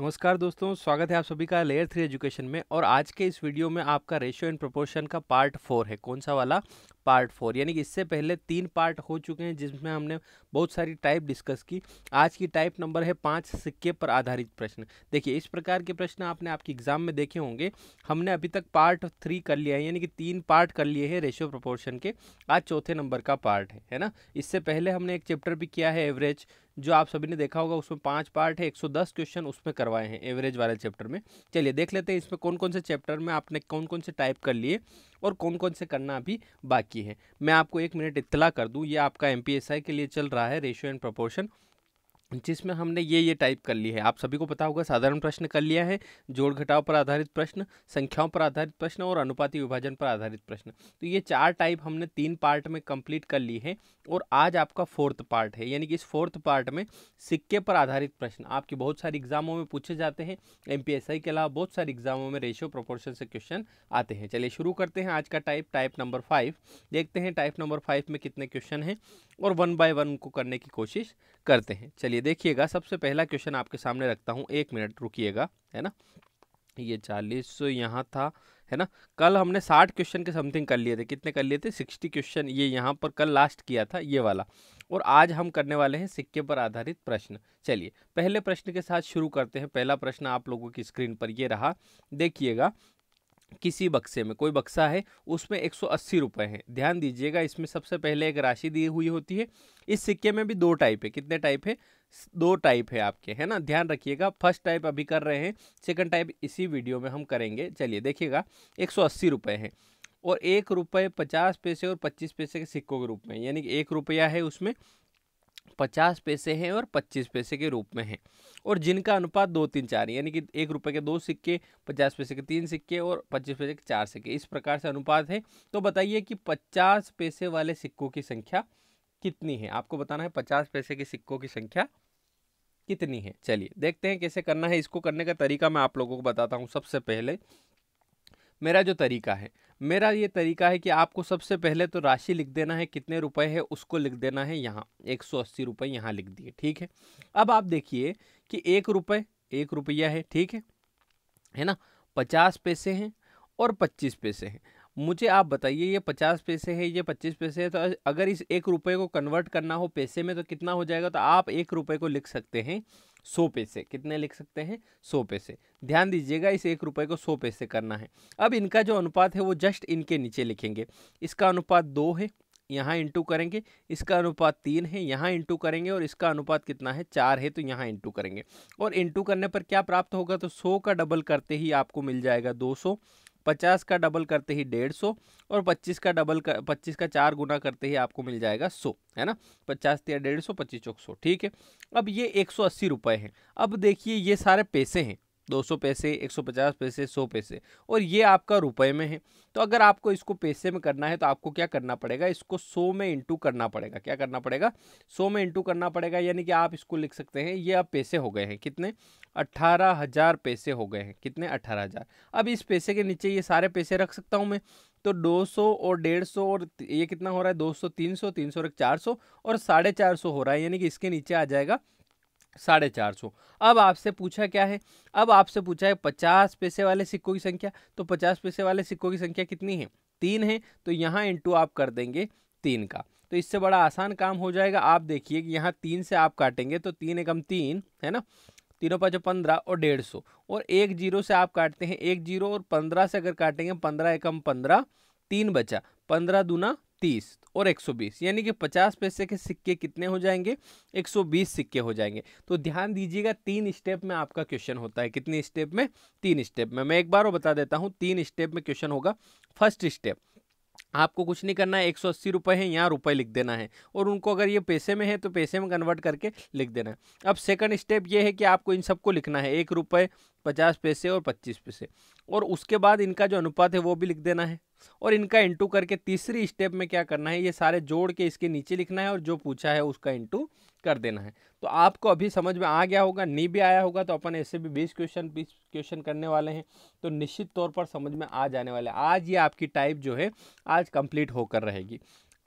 नमस्कार दोस्तों स्वागत है आप सभी का लेयर थ्री एजुकेशन में और आज के इस वीडियो में आपका रेशियो एंड प्रोपोर्शन का पार्ट फोर है कौन सा वाला पार्ट फोर यानी कि इससे पहले तीन पार्ट हो चुके हैं जिसमें हमने बहुत सारी टाइप डिस्कस की आज की टाइप नंबर है पाँच सिक्के पर आधारित प्रश्न देखिए इस प्रकार के प्रश्न आपने आपके एग्जाम में देखे होंगे हमने अभी तक पार्ट थ्री कर लिया है यानी कि तीन पार्ट कर लिए हैं रेशियो प्रपोर्शन के आज चौथे नंबर का पार्ट है है ना इससे पहले हमने एक चैप्टर भी किया है एवरेज जो आप सभी ने देखा होगा उसमें पांच पार्ट है 110 क्वेश्चन उसमें करवाए हैं एवरेज वाले चैप्टर में चलिए देख लेते हैं इसमें कौन कौन से चैप्टर में आपने कौन कौन से टाइप कर लिए और कौन कौन से करना अभी बाकी है मैं आपको एक मिनट इतला कर दूँ ये आपका एम के लिए चल रहा है रेशियो एंड प्रपोर्शन जिसमें हमने ये ये टाइप कर ली है आप सभी को पता होगा साधारण प्रश्न कर लिया है जोड़ घटाव पर आधारित प्रश्न संख्याओं पर आधारित प्रश्न और अनुपाति विभाजन पर आधारित प्रश्न तो ये चार टाइप हमने तीन पार्ट में कंप्लीट कर ली है और आज आपका फोर्थ पार्ट है यानी कि इस फोर्थ पार्ट में सिक्के पर आधारित प्रश्न आपके बहुत सारे एग्जामों में पूछे जाते हैं एम के अलावा बहुत सारे एग्जामों में रेशियो प्रोपोर्शन से क्वेश्चन आते हैं चलिए शुरू करते हैं आज का टाइप टाइप नंबर फाइव देखते हैं टाइप नंबर फाइव में कितने क्वेश्चन हैं और वन बाय वन को करने की कोशिश करते हैं चलिए देखिएगा सबसे पहला क्वेश्चन आपके सामने रखता हूँ एक मिनट रुकिएगा है ना ये चालीस यहाँ था है ना कल हमने साठ क्वेश्चन के समथिंग कर लिए थे कितने कर लिए थे सिक्सटी क्वेश्चन ये यहाँ पर कल लास्ट किया था ये वाला और आज हम करने वाले हैं सिक्के पर आधारित प्रश्न चलिए पहले प्रश्न के साथ शुरू करते हैं पहला प्रश्न आप लोगों की स्क्रीन पर ये रहा देखिएगा किसी बक्से में कोई बक्सा है उसमें एक सौ अस्सी रुपये हैं ध्यान दीजिएगा इसमें सबसे पहले एक राशि दी हुई होती है इस सिक्के में भी दो टाइप है कितने टाइप है दो टाइप है आपके है ना ध्यान रखिएगा फर्स्ट टाइप अभी कर रहे हैं सेकंड टाइप इसी वीडियो में हम करेंगे चलिए देखिएगा एक सौ अस्सी रुपये है और एक रुपये पचास पैसे और पच्चीस पैसे के सिक्कों के रूप में यानी कि एक रुपया है उसमें पचास पैसे हैं और पच्चीस पैसे के रूप में हैं और जिनका अनुपात दो तीन चार यानी कि एक रुपये के दो सिक्के पचास पैसे के तीन सिक्के और पच्चीस पैसे के चार सिक्के इस प्रकार से अनुपात है तो बताइए कि पचास पैसे वाले सिक्कों की संख्या कितनी है आपको बताना है पचास पैसे के सिक्कों की संख्या कितनी है चलिए देखते हैं कैसे करना है इसको करने का तरीका मैं आप लोगों को बताता हूँ सबसे पहले मेरा जो तरीका है मेरा ये तरीका है कि आपको सबसे पहले तो राशि लिख देना है कितने रुपए है उसको लिख देना है यहाँ एक सौ अस्सी रुपये यहाँ लिख दिए ठीक है अब आप देखिए कि एक रुपये एक रुपया है ठीक है है ना पचास पैसे हैं और पच्चीस पैसे हैं मुझे आप बताइए ये पचास पैसे है ये पच्चीस पैसे है तो अगर इस एक रुपये को कन्वर्ट करना हो पैसे में तो कितना हो जाएगा तो आप एक रुपये को लिख सकते हैं सौ पैसे कितने लिख सकते हैं सौ पैसे ध्यान दीजिएगा इस एक रुपये को सौ पैसे करना है अब इनका जो अनुपात है वो जस्ट इनके नीचे लिखेंगे इसका अनुपात दो है यहाँ इंटू करेंगे इसका अनुपात तीन है यहाँ इंटू करेंगे और इसका अनुपात कितना है चार है तो यहाँ इंटू करेंगे और इंटू करने पर क्या प्राप्त होगा तो सौ का डबल करते ही आपको मिल जाएगा दो सौ पचास का डबल करते ही डेढ़ सौ और पच्चीस का डबल कर पच्चीस का चार गुना करते ही आपको मिल जाएगा सौ है ना पचास या डेढ़ सौ पच्चीस चौक सौ ठीक है अब ये एक सौ अस्सी रुपये हैं अब देखिए ये सारे पैसे हैं दो सौ पैसे एक सौ पचास पैसे सौ पैसे और ये आपका रुपए में है तो अगर आपको इसको पैसे में करना है तो आपको क्या करना पड़ेगा इसको सौ में इंटू करना पड़ेगा क्या करना पड़ेगा सौ में इंटू करना पड़ेगा यानी कि आप इसको लिख सकते हैं ये अब पैसे हो गए हैं कितने अट्ठारह हज़ार पैसे हो गए हैं कितने अट्ठारह हज़ार अब इस पैसे के नीचे ये सारे पैसे रख सकता हूँ मैं तो 200 और 150 और ये कितना हो रहा है 200 300 300 और सौ और साढ़े चार सौ हो रहा है यानी कि इसके नीचे आ जाएगा साढ़े चार सौ अब आपसे पूछा क्या है अब आपसे पूछा है पचास पैसे वाले सिक्कों की संख्या तो पचास पैसे वाले सिक्कों की संख्या कितनी है तीन है तो यहाँ इंटू आप कर देंगे तीन का तो इससे बड़ा आसान काम हो जाएगा आप देखिए कि यहाँ तीन से आप काटेंगे तो तीन एकम तीन है ना तीनों पाँचों पंद्रह और डेढ़ सौ और एक जीरो से आप काटते हैं एक जीरो और पंद्रह से अगर काटेंगे पंद्रह एकम पंद्रह तीन बचा पंद्रह दूना तीस और एक सौ बीस यानी कि पचास पैसे के सिक्के कितने हो जाएंगे एक सौ बीस सिक्के हो जाएंगे तो ध्यान दीजिएगा तीन स्टेप में आपका क्वेश्चन होता है कितनी स्टेप में तीन स्टेप में मैं एक बार और बता देता हूँ तीन स्टेप में क्वेश्चन होगा फर्स्ट स्टेप आपको कुछ नहीं करना है एक सौ अस्सी रुपये है यहाँ रुपये लिख देना है और उनको अगर ये पैसे में है तो पैसे में कन्वर्ट करके लिख देना है अब सेकंड स्टेप ये है कि आपको इन सबको लिखना है एक रुपये पचास पैसे और पच्चीस पैसे और उसके बाद इनका जो अनुपात है वो भी लिख देना है और इनका इंटू करके तीसरी स्टेप में क्या करना है ये सारे जोड़ के इसके नीचे लिखना है और जो पूछा है उसका इंटू कर देना है तो आपको अभी समझ में आ गया होगा नहीं भी आया होगा तो अपन ऐसे भी बीस क्वेश्चन बीस क्वेश्चन करने वाले हैं तो निश्चित तौर पर समझ में आ जाने वाले आज ये आपकी टाइप जो है आज कंप्लीट होकर रहेगी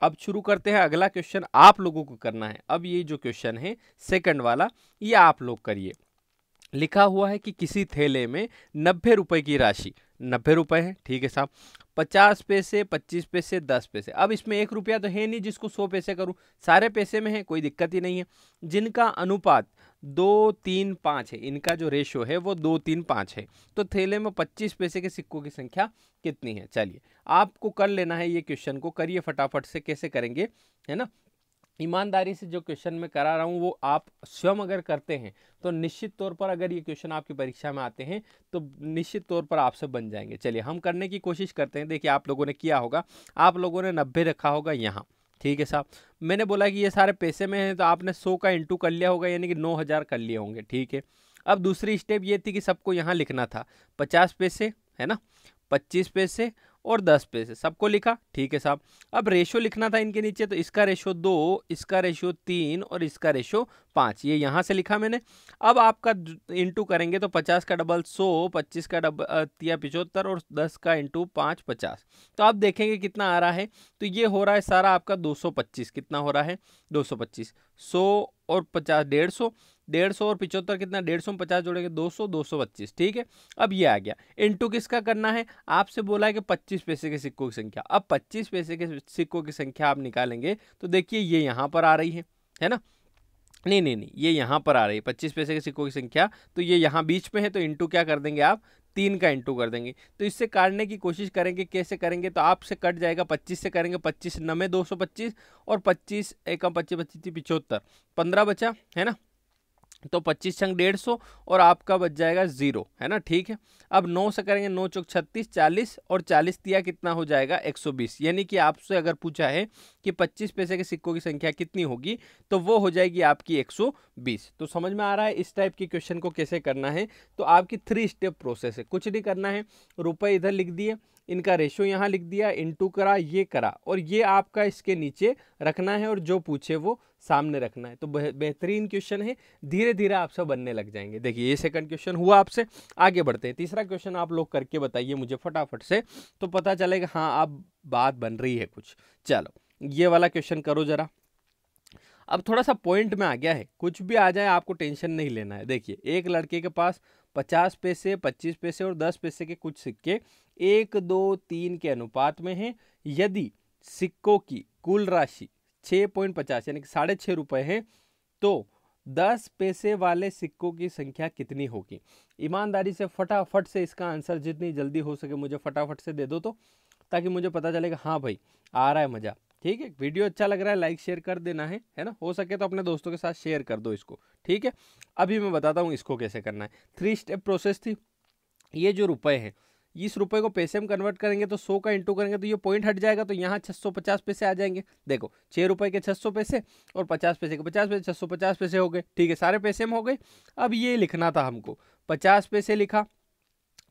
अब शुरू करते हैं अगला क्वेश्चन आप लोगों को करना है अब ये जो क्वेश्चन है सेकंड वाला ये आप लोग करिए लिखा हुआ है कि किसी थैले में नब्बे रुपये की राशि नब्बे रुपये है ठीक है साहब पचास पैसे पच्चीस पैसे दस पैसे अब इसमें एक रुपया तो है नहीं जिसको सौ पैसे करूं सारे पैसे में है कोई दिक्कत ही नहीं है जिनका अनुपात दो तीन पाँच है इनका जो रेशो है वो दो तीन पाँच है तो थैले में पच्चीस पैसे के सिक्कों की संख्या कितनी है चलिए आपको कर लेना है ये क्वेश्चन को करिए फटाफट से कैसे करेंगे है ना ईमानदारी से जो क्वेश्चन मैं करा रहा हूँ वो आप स्वयं अगर करते हैं तो निश्चित तौर पर अगर ये क्वेश्चन आपकी परीक्षा में आते हैं तो निश्चित तौर पर आपसे बन जाएंगे चलिए हम करने की कोशिश करते हैं देखिए आप लोगों ने किया होगा आप लोगों ने नब्बे रखा होगा यहाँ ठीक है साहब मैंने बोला कि ये सारे पैसे में हैं तो आपने सौ का इंटू कर लिया होगा यानी कि नौ हज़ार कर लिए होंगे ठीक है अब दूसरी स्टेप ये थी कि सबको यहाँ लिखना था पचास पैसे है ना पच्चीस पैसे और दस पैसे सबको लिखा ठीक है साहब अब रेशो लिखना था इनके नीचे तो इसका रेशो दो इसका रेशो तीन और इसका रेशो पाँच ये यहाँ से लिखा मैंने अब आपका इंटू करेंगे तो पचास का डबल सौ पच्चीस का डबल या पिचहत्तर और दस का इंटू पाँच पचास तो आप देखेंगे कितना आ रहा है तो ये हो रहा है सारा आपका दो सौ पच्चीस कितना हो रहा है दो सौ पच्चीस सौ और पचास डेढ़ सौ डेढ़ सौ और पिचहत्तर कितना डेढ़ सौ पचास जोड़ेंगे दो सौ दो सौ पच्चीस ठीक है अब ये आ गया इंटू किसका करना है आपसे बोला है कि पच्चीस पैसे के सिक्कों की संख्या अब पच्चीस पैसे के सिक्कों की संख्या आप निकालेंगे तो देखिए ये यहाँ पर आ रही है है ना नहीं नहीं नहीं ये यहाँ पर आ रही है पच्चीस पैसे के सिक्कों की संख्या तो ये यहाँ बीच में है तो इंटू क्या कर देंगे आप तीन का इंटू कर देंगे तो इससे काटने की कोशिश करेंगे कैसे करेंगे तो आपसे कट जाएगा पच्चीस से करेंगे पच्चीस नमे दो सौ पच्चीस और पच्चीस एकम पच्चीस पच्चीस पिचहत्तर पंद्रह बचा है ना तो पच्चीस छंग डेढ़ सौ और आपका बच जाएगा ज़ीरो है ना ठीक है अब नौ से करेंगे नौ चौक छत्तीस चालीस और चालीस दिया कितना हो जाएगा एक सौ बीस यानी कि आपसे अगर पूछा है कि पच्चीस पैसे के सिक्कों की संख्या कितनी होगी तो वो हो जाएगी आपकी एक सौ बीस तो समझ में आ रहा है इस टाइप के क्वेश्चन को कैसे करना है तो आपकी थ्री स्टेप प्रोसेस है कुछ नहीं करना है रुपये इधर लिख दिए इनका रेशो यहाँ लिख दिया इनटू करा ये करा और ये आपका इसके नीचे रखना है और जो पूछे वो सामने रखना है तो बेहतरीन क्वेश्चन है धीरे धीरे आप सब बनने लग जाएंगे देखिए ये सेकंड क्वेश्चन हुआ आपसे आगे बढ़ते हैं तीसरा क्वेश्चन आप लोग करके बताइए मुझे फटाफट से तो पता चलेगा हाँ आप बात बन रही है कुछ चलो ये वाला क्वेश्चन करो ज़रा अब थोड़ा सा पॉइंट में आ गया है कुछ भी आ जाए आपको टेंशन नहीं लेना है देखिए एक लड़के के पास पचास पैसे पच्चीस पैसे और दस पैसे के कुछ सिक्के एक दो तीन के अनुपात में है यदि सिक्कों की कुल राशि छः पॉइंट पचास यानी कि साढ़े छः रुपये है तो दस पैसे वाले सिक्कों की संख्या कितनी होगी ईमानदारी से फटाफट से इसका आंसर जितनी जल्दी हो सके मुझे फटाफट से दे दो तो ताकि मुझे पता चलेगा हाँ भाई आ रहा है मज़ा ठीक है वीडियो अच्छा लग रहा है लाइक शेयर कर देना है है ना हो सके तो अपने दोस्तों के साथ शेयर कर दो इसको ठीक है अभी मैं बताता हूँ इसको कैसे करना है थ्री स्टेप प्रोसेस थी ये जो रुपए हैं इस रुपए को पैसे में कन्वर्ट करेंगे तो सौ का इंटू करेंगे तो ये पॉइंट हट जाएगा तो यहाँ छः सौ पचास पैसे आ जाएंगे देखो छः रुपए के छः सौ पैसे और पचास पैसे के पचास पैसे छः सौ पचास पैसे हो गए ठीक है सारे पैसे में हो गए अब ये लिखना था हमको पचास पैसे लिखा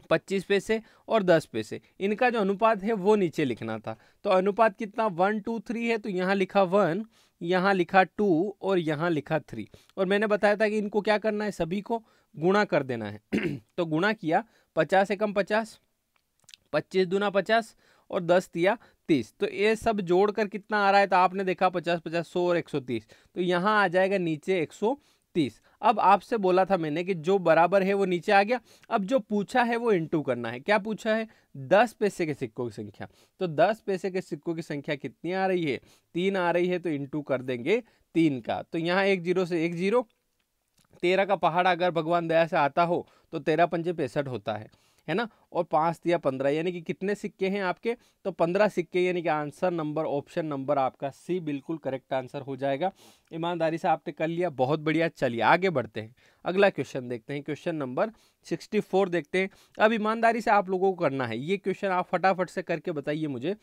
पच्चीस पैसे और दस पैसे इनका जो अनुपात है वो नीचे लिखना था तो अनुपात कितना वन टू थ्री है तो यहाँ लिखा वन यहाँ लिखा टू और यहाँ लिखा थ्री और मैंने बताया था कि इनको क्या करना है सभी को गुणा कर देना है तो गुणा किया पचास एकम पचास पच्चीस दूना पचास और दस दिया तीस तो ये सब जोड़कर कितना आ रहा है तो आपने देखा पचास पचास सौ और एक सौ तीस तो यहाँ आ जाएगा नीचे एक सौ तीस अब आपसे बोला था मैंने कि जो बराबर है वो नीचे आ गया अब जो पूछा है वो इंटू करना है क्या पूछा है दस पैसे के सिक्कों की संख्या तो दस पैसे के सिक्कों की संख्या कितनी आ रही है तीन आ रही है तो इंटू कर देंगे तीन का तो यहाँ एक जीरो से एक जीरो तेरह का पहाड़ अगर भगवान दया से आता हो तो तेरह पंजे पैंसठ होता है है ना और पाँच दिया पंद्रह यानी कि कितने सिक्के हैं आपके तो पंद्रह सिक्के यानी कि आंसर नंबर ऑप्शन नंबर आपका सी बिल्कुल करेक्ट आंसर हो जाएगा ईमानदारी से आपने कर लिया बहुत बढ़िया चलिए आगे बढ़ते हैं अगला क्वेश्चन देखते हैं क्वेश्चन नंबर सिक्सटी फोर देखते हैं अब ईमानदारी से आप लोगों को करना है ये क्वेश्चन आप फटाफट से करके बताइए मुझे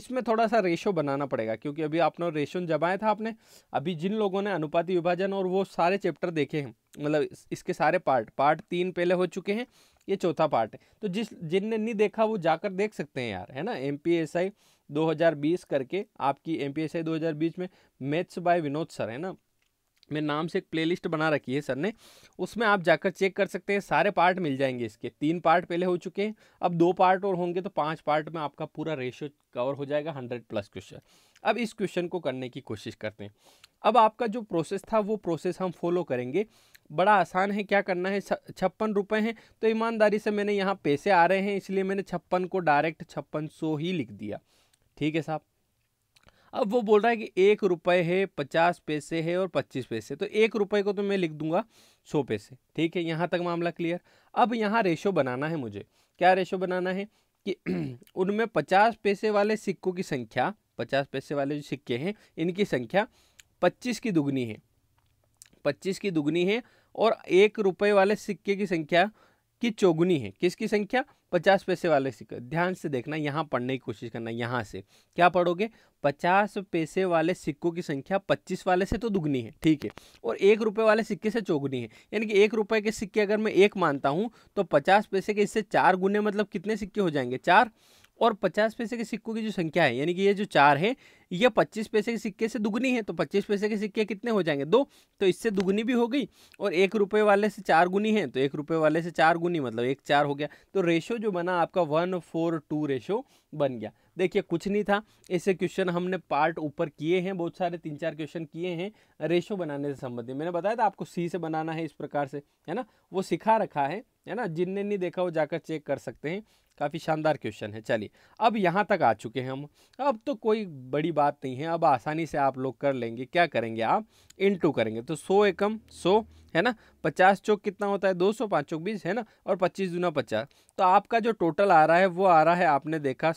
इसमें थोड़ा सा रेशो बनाना पड़ेगा क्योंकि अभी आपने रेशो जमाया था आपने अभी जिन लोगों ने अनुपाति विभाजन और वो सारे चैप्टर देखे हैं मतलब इसके सारे पार्ट पार्ट तीन पहले हो चुके हैं ये चौथा पार्ट है तो जिस जिनने नहीं देखा वो जाकर देख सकते हैं यार है ना एम पी एस आई दो हज़ार बीस करके आपकी एम पी एस आई दो हज़ार बीस में मैथ्स बाय विनोद सर है ना मेरे नाम से एक प्लेलिस्ट बना रखी है सर ने उसमें आप जाकर चेक कर सकते हैं सारे पार्ट मिल जाएंगे इसके तीन पार्ट पहले हो चुके हैं अब दो पार्ट और होंगे तो पांच पार्ट में आपका पूरा रेशियो कवर हो जाएगा हंड्रेड प्लस क्वेश्चन अब इस क्वेश्चन को करने की कोशिश करते हैं अब आपका जो प्रोसेस था वो प्रोसेस हम फॉलो करेंगे बड़ा आसान है क्या करना है छप्पन रुपये हैं तो ईमानदारी से मैंने यहाँ पैसे आ रहे हैं इसलिए मैंने छप्पन को डायरेक्ट छप्पन सौ ही लिख दिया ठीक है साहब अब वो बोल रहा है कि एक रुपये है पचास पैसे है और पच्चीस पैसे तो एक रुपये को तो मैं लिख दूंगा सौ पैसे ठीक है यहाँ तक मामला क्लियर अब यहाँ रेशो बनाना है मुझे क्या रेशो बनाना है कि उनमें पचास पैसे वाले सिक्कों की संख्या पचास पैसे वाले जो सिक्के हैं इनकी संख्या पच्चीस की दुगनी है पच्चीस की दुगनी है और एक रुपये वाले सिक्के की संख्या की चौगुनी है किसकी संख्या पचास पैसे वाले सिक्के ध्यान से देखना यहाँ पढ़ने की कोशिश करना यहाँ से क्या पढ़ोगे पचास पैसे वाले सिक्कों की संख्या पच्चीस वाले से तो दुगनी है ठीक है और एक रुपये वाले सिक्के से चौगुनी है यानी कि एक रुपये के सिक्के अगर मैं एक मानता हूँ तो पचास पैसे के इससे चार गुने मतलब कितने सिक्के हो जाएंगे चार और पचास पैसे के सिक्कों की जो संख्या है यानी कि ये जो चार है ये पच्चीस पैसे के सिक्के से दुगनी है तो पच्चीस पैसे के सिक्के कितने हो जाएंगे दो तो इससे दुगनी भी हो गई और एक रुपये वाले से चार गुनी है तो एक रुपये वाले से चार गुनी मतलब एक चार हो गया तो रेशो जो बना आपका वन फोर टू रेशो बन गया देखिए कुछ नहीं था ऐसे क्वेश्चन हमने पार्ट ऊपर किए हैं बहुत सारे तीन चार क्वेश्चन किए हैं रेशो बनाने से संबंधित मैंने बताया था आपको सी से बनाना है इस प्रकार से है ना वो सिखा रखा है है ना जिनने नहीं देखा वो जाकर चेक कर सकते हैं काफ़ी शानदार क्वेश्चन है चलिए अब यहाँ तक आ चुके हैं हम अब तो कोई बड़ी बात नहीं है अब आसानी से आप लोग कर लेंगे क्या करेंगे आप इनटू करेंगे तो सौ एकम सौ है ना पचास चौक कितना होता है दो सौ पाँच चौक बीस है ना और पच्चीस दूना पचास तो आपका जो टोटल आ रहा है वो आ रहा है आपने देखा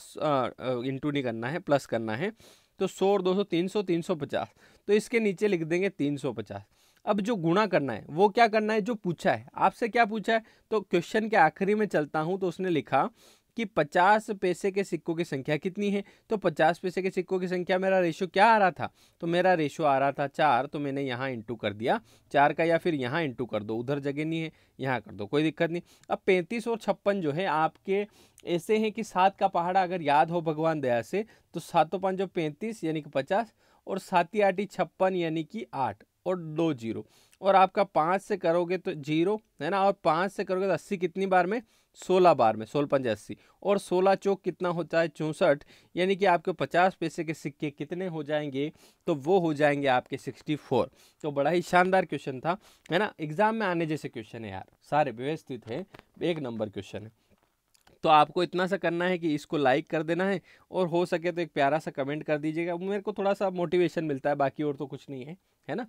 इंटू नहीं करना है प्लस करना है तो सौ और दो सौ तीन सौ तीन सौ पचास तो इसके नीचे लिख देंगे तीन सौ पचास अब जो गुणा करना है वो क्या करना है जो पूछा है आपसे क्या पूछा है तो क्वेश्चन के आखिरी में चलता हूँ तो उसने लिखा कि 50 पैसे के सिक्कों की संख्या कितनी है तो 50 पैसे के सिक्कों की संख्या मेरा रेशो क्या आ रहा था तो मेरा रेशो आ रहा था चार तो मैंने यहाँ इंटू कर दिया चार का या फिर यहाँ इंटू कर दो उधर जगह नहीं है यहाँ कर दो कोई दिक्कत नहीं अब पैंतीस और छप्पन जो है आपके ऐसे हैं कि सात का पहाड़ा अगर याद हो भगवान दया से तो सातों पाँच जो पैंतीस यानी कि पचास और सात ही ही छप्पन यानी कि आठ और दो जीरो और आपका पाँच से करोगे तो जीरो है ना और पाँच से करोगे तो अस्सी कितनी बार में सोलह बार में सोलह पंजा अस्सी और सोलह चौक कितना होता है चौंसठ यानी कि आपके पचास पैसे के सिक्के कितने हो जाएंगे तो वो हो जाएंगे आपके सिक्सटी फोर तो बड़ा ही शानदार क्वेश्चन था है ना एग्ज़ाम में आने जैसे क्वेश्चन है यार सारे व्यवस्थित हैं एक नंबर क्वेश्चन है तो आपको इतना सा करना है कि इसको लाइक कर देना है और हो सके तो एक प्यारा सा कमेंट कर दीजिएगा मेरे को थोड़ा सा मोटिवेशन मिलता है बाकी और तो कुछ नहीं है है ना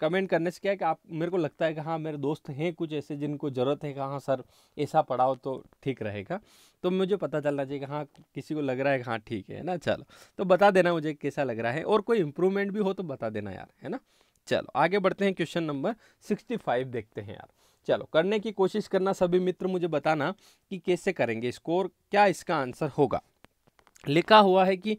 कमेंट करने से क्या है कि आप मेरे को लगता है कि हाँ मेरे दोस्त हैं कुछ ऐसे जिनको ज़रूरत है कि हाँ सर ऐसा पढ़ाओ तो ठीक रहेगा तो मुझे पता चलना चाहिए कि हाँ किसी को लग रहा है कि हाँ ठीक है ना चलो तो बता देना मुझे कैसा लग रहा है और कोई इम्प्रूवमेंट भी हो तो बता देना यार है ना चलो आगे बढ़ते हैं क्वेश्चन नंबर सिक्सटी फाइव देखते हैं यार चलो करने की कोशिश करना सभी मित्र मुझे बताना कि कैसे करेंगे स्कोर क्या इसका आंसर होगा लिखा हुआ है कि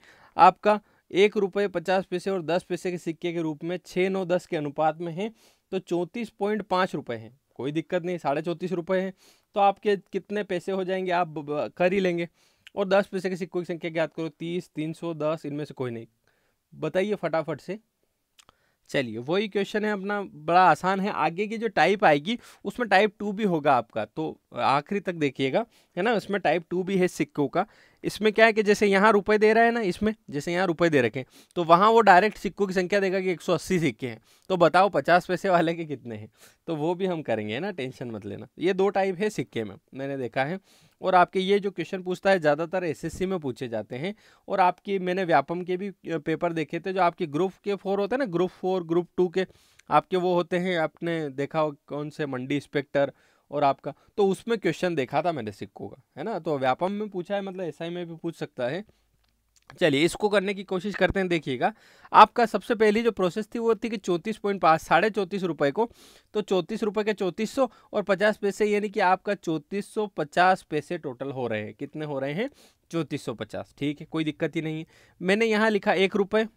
आपका एक रुपये पचास पैसे और दस पैसे के सिक्के के रूप में छः नौ दस के अनुपात में हैं तो चौंतीस पॉइंट पाँच रुपये हैं कोई दिक्कत नहीं साढ़े चौंतीस रुपये हैं तो आपके कितने पैसे हो जाएंगे आप कर ही लेंगे और दस पैसे के सिक्कों की संख्या ज्ञात करो तीस तीन सौ दस इनमें से कोई नहीं बताइए फटाफट से चलिए वही क्वेश्चन है अपना बड़ा आसान है आगे की जो टाइप आएगी उसमें टाइप टू भी होगा आपका तो आखिरी तक देखिएगा है ना उसमें टाइप टू भी है सिक्कों का इसमें क्या है कि जैसे यहाँ रुपये दे रहा है ना इसमें जैसे यहाँ रुपए दे रखे हैं तो वहाँ वो डायरेक्ट सिक्कों की संख्या देगा कि 180 सिक्के हैं तो बताओ पचास पैसे वाले के कितने हैं तो वो भी हम करेंगे ना टेंशन मत लेना ये दो टाइप है सिक्के में मैंने देखा है और आपके ये जो क्वेश्चन पूछता है ज़्यादातर एस में पूछे जाते हैं और आपकी मैंने व्यापम के भी पेपर देखे थे जो आपके ग्रुप के फोर होते हैं ना ग्रुप फोर ग्रुप टू के आपके वो होते हैं आपने देखा हो कौन से मंडी इंस्पेक्टर और आपका तो उसमें क्वेश्चन देखा था मैंने सिक्कों का है ना तो व्यापम में पूछा है मतलब एसआई में भी पूछ सकता है चलिए इसको करने की कोशिश करते हैं देखिएगा आपका सबसे पहली जो प्रोसेस थी वो थी कि चौंतीस पॉइंट पाँच साढ़े चौंतीस रुपये को तो चौंतीस रुपये के चौंतीस सौ और पचास पैसे यानी कि आपका चौंतीस सौ पचास पैसे टोटल हो रहे हैं कितने हो रहे हैं चौंतीस सौ पचास ठीक है कोई दिक्कत ही नहीं है मैंने यहाँ लिखा एक रुपये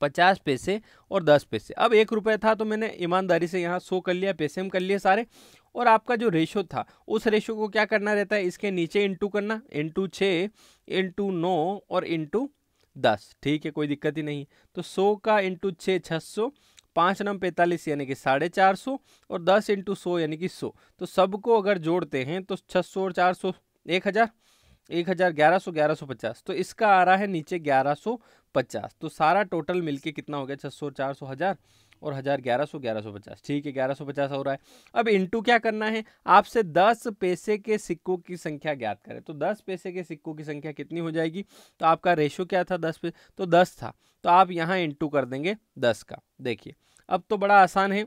पचास पैसे और दस पैसे अब एक रुपये था तो मैंने ईमानदारी से यहाँ सो कर लिया पैसे में कर लिए सारे और आपका जो रेशो था उस रेशो को क्या करना रहता है इसके नीचे इंटू करना इंटू छः इंटू नौ और इंटू दस ठीक है कोई दिक्कत ही नहीं तो सौ का इंटू छः छः सौ पाँच नम पैंतालीस यानी कि साढ़े चार सौ और दस इंटू सौ यानी कि सौ तो सबको अगर जोड़ते हैं तो छः सौ और चार सौ एक हज़ार एक हज़ार ग्यारह सौ ग्यारह सौ पचास तो इसका आ रहा है नीचे ग्यारह सौ पचास तो सारा टोटल मिलके कितना हो गया छः सौ चार सौ हज़ार और हज़ार ग्यारह सौ ग्यारह सौ पचास ठीक है ग्यारह सौ पचास हो रहा है अब इंटू क्या करना है आपसे दस पैसे के सिक्कों की संख्या ज्ञात करें तो दस पैसे के सिक्कों की संख्या कितनी हो जाएगी तो आपका रेशो क्या था दस पे तो दस था तो आप यहाँ इंटू कर देंगे दस का देखिए अब तो बड़ा आसान है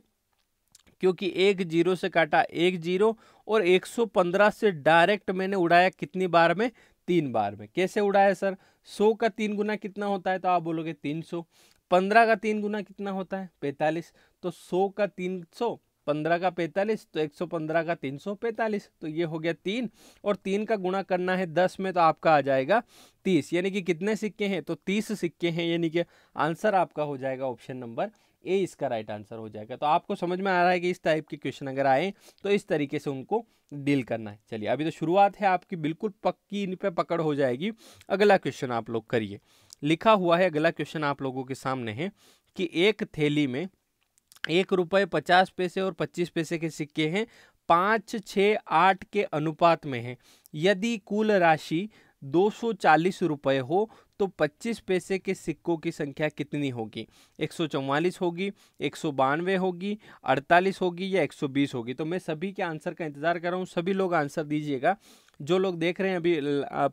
क्योंकि एक जीरो से काटा एक जीरो और 115 से डायरेक्ट मैंने उड़ाया कितनी बार में तीन बार में कैसे उड़ाया सर सौ का तीन गुना कितना होता है तो आप बोलोगे तीन सौ पंद्रह का तीन गुना कितना होता है पैंतालीस तो सौ का तीन सौ पंद्रह का पैंतालीस तो एक सौ पंद्रह का तीन सौ पैंतालीस तो ये हो गया तीन और तीन का गुणा करना है दस में तो आपका आ जाएगा तीस यानी कि कितने सिक्के हैं तो तीस सिक्के हैं यानी कि आंसर आपका हो जाएगा ऑप्शन नंबर ए इसका राइट आंसर हो जाएगा तो आपको समझ में आ रहा है कि इस टाइप के क्वेश्चन अगर आए तो इस तरीके से उनको डील करना है चलिए अभी तो शुरुआत है आपकी बिल्कुल पक्की इन पर पकड़ हो जाएगी अगला क्वेश्चन आप लोग करिए लिखा हुआ है अगला क्वेश्चन आप लोगों के सामने है कि एक थैली में एक रुपये पचास पैसे और पच्चीस पैसे के सिक्के हैं पाँच छः आठ के अनुपात में हैं यदि कुल राशि दो सौ चालीस रुपये हो तो पच्चीस पैसे के सिक्कों की संख्या कितनी होगी एक सौ चौवालीस होगी एक सौ बानवे होगी अड़तालीस होगी या एक सौ बीस होगी तो मैं सभी के आंसर का इंतज़ार कर रहा हूँ सभी लोग आंसर दीजिएगा जो लोग देख रहे हैं अभी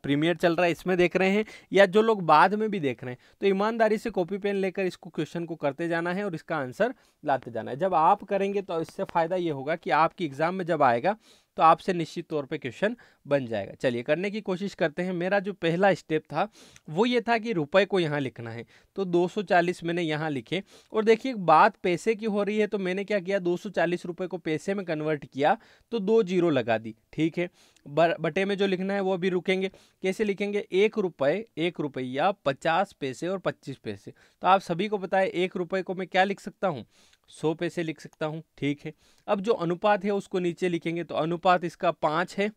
प्रीमियर चल रहा है इसमें देख रहे हैं या जो लोग बाद में भी देख रहे हैं तो ईमानदारी से कॉपी पेन लेकर इसको क्वेश्चन को करते जाना है और इसका आंसर लाते जाना है जब आप करेंगे तो इससे फ़ायदा ये होगा कि आपकी एग्ज़ाम में जब आएगा तो आपसे निश्चित तौर पे क्वेश्चन बन जाएगा चलिए करने की कोशिश करते हैं मेरा जो पहला स्टेप था वो ये था कि रुपए को यहाँ लिखना है तो 240 मैंने यहाँ लिखे और देखिए बात पैसे की हो रही है तो मैंने क्या किया दो रुपए को पैसे में कन्वर्ट किया तो दो जीरो लगा दी ठीक है बटे में जो लिखना है वो अभी रुकेंगे कैसे लिखेंगे एक रुपये एक रुपया पचास पैसे और पच्चीस पैसे तो आप सभी को बताए एक रुपये को मैं क्या लिख सकता हूँ सौ पैसे लिख सकता हूँ ठीक है अब जो अनुपात है उसको नीचे लिखेंगे तो अनुपात इसका पाँच है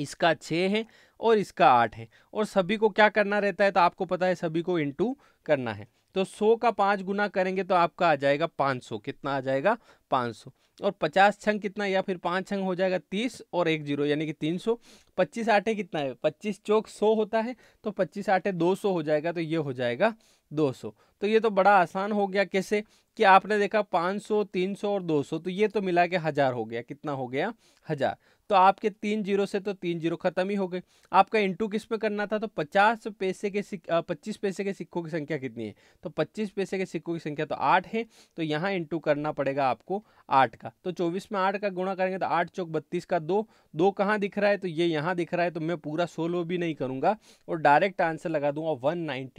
इसका छः है और इसका आठ है और सभी को क्या करना रहता है तो आपको पता है सभी को इंटू करना है तो सौ का पाँच गुना करेंगे तो आपका आ जाएगा पाँच सौ कितना आ जाएगा पाँच सौ और पचास छंग कितना या फिर पाँच छंग हो जाएगा तीस और एक जीरो यानी कि तीन सौ पच्चीस आठे कितना है पच्चीस चौक सौ होता है तो पच्चीस आठे दो सौ हो जाएगा तो ये हो जाएगा 200 तो ये तो बड़ा आसान हो गया कैसे कि आपने देखा 500, 300 और 200 तो ये तो मिला के हज़ार हो गया कितना हो गया हज़ार तो आपके तीन जीरो से तो तीन जीरो खत्म ही हो गए आपका इंटू किस में करना था तो पचास पैसे के सिक पच्चीस पैसे के सिक्कों की संख्या कितनी है तो पच्चीस पैसे के सिक्कों की संख्या तो आठ है तो यहाँ इंटू करना पड़ेगा आपको आठ का तो चौबीस में आठ का गुणा करेंगे तो आठ चौक बत्तीस का दो दो कहाँ दिख रहा है तो ये यहाँ दिख रहा है तो मैं पूरा सोलो भी नहीं करूँगा और डायरेक्ट आंसर लगा दूंगा वन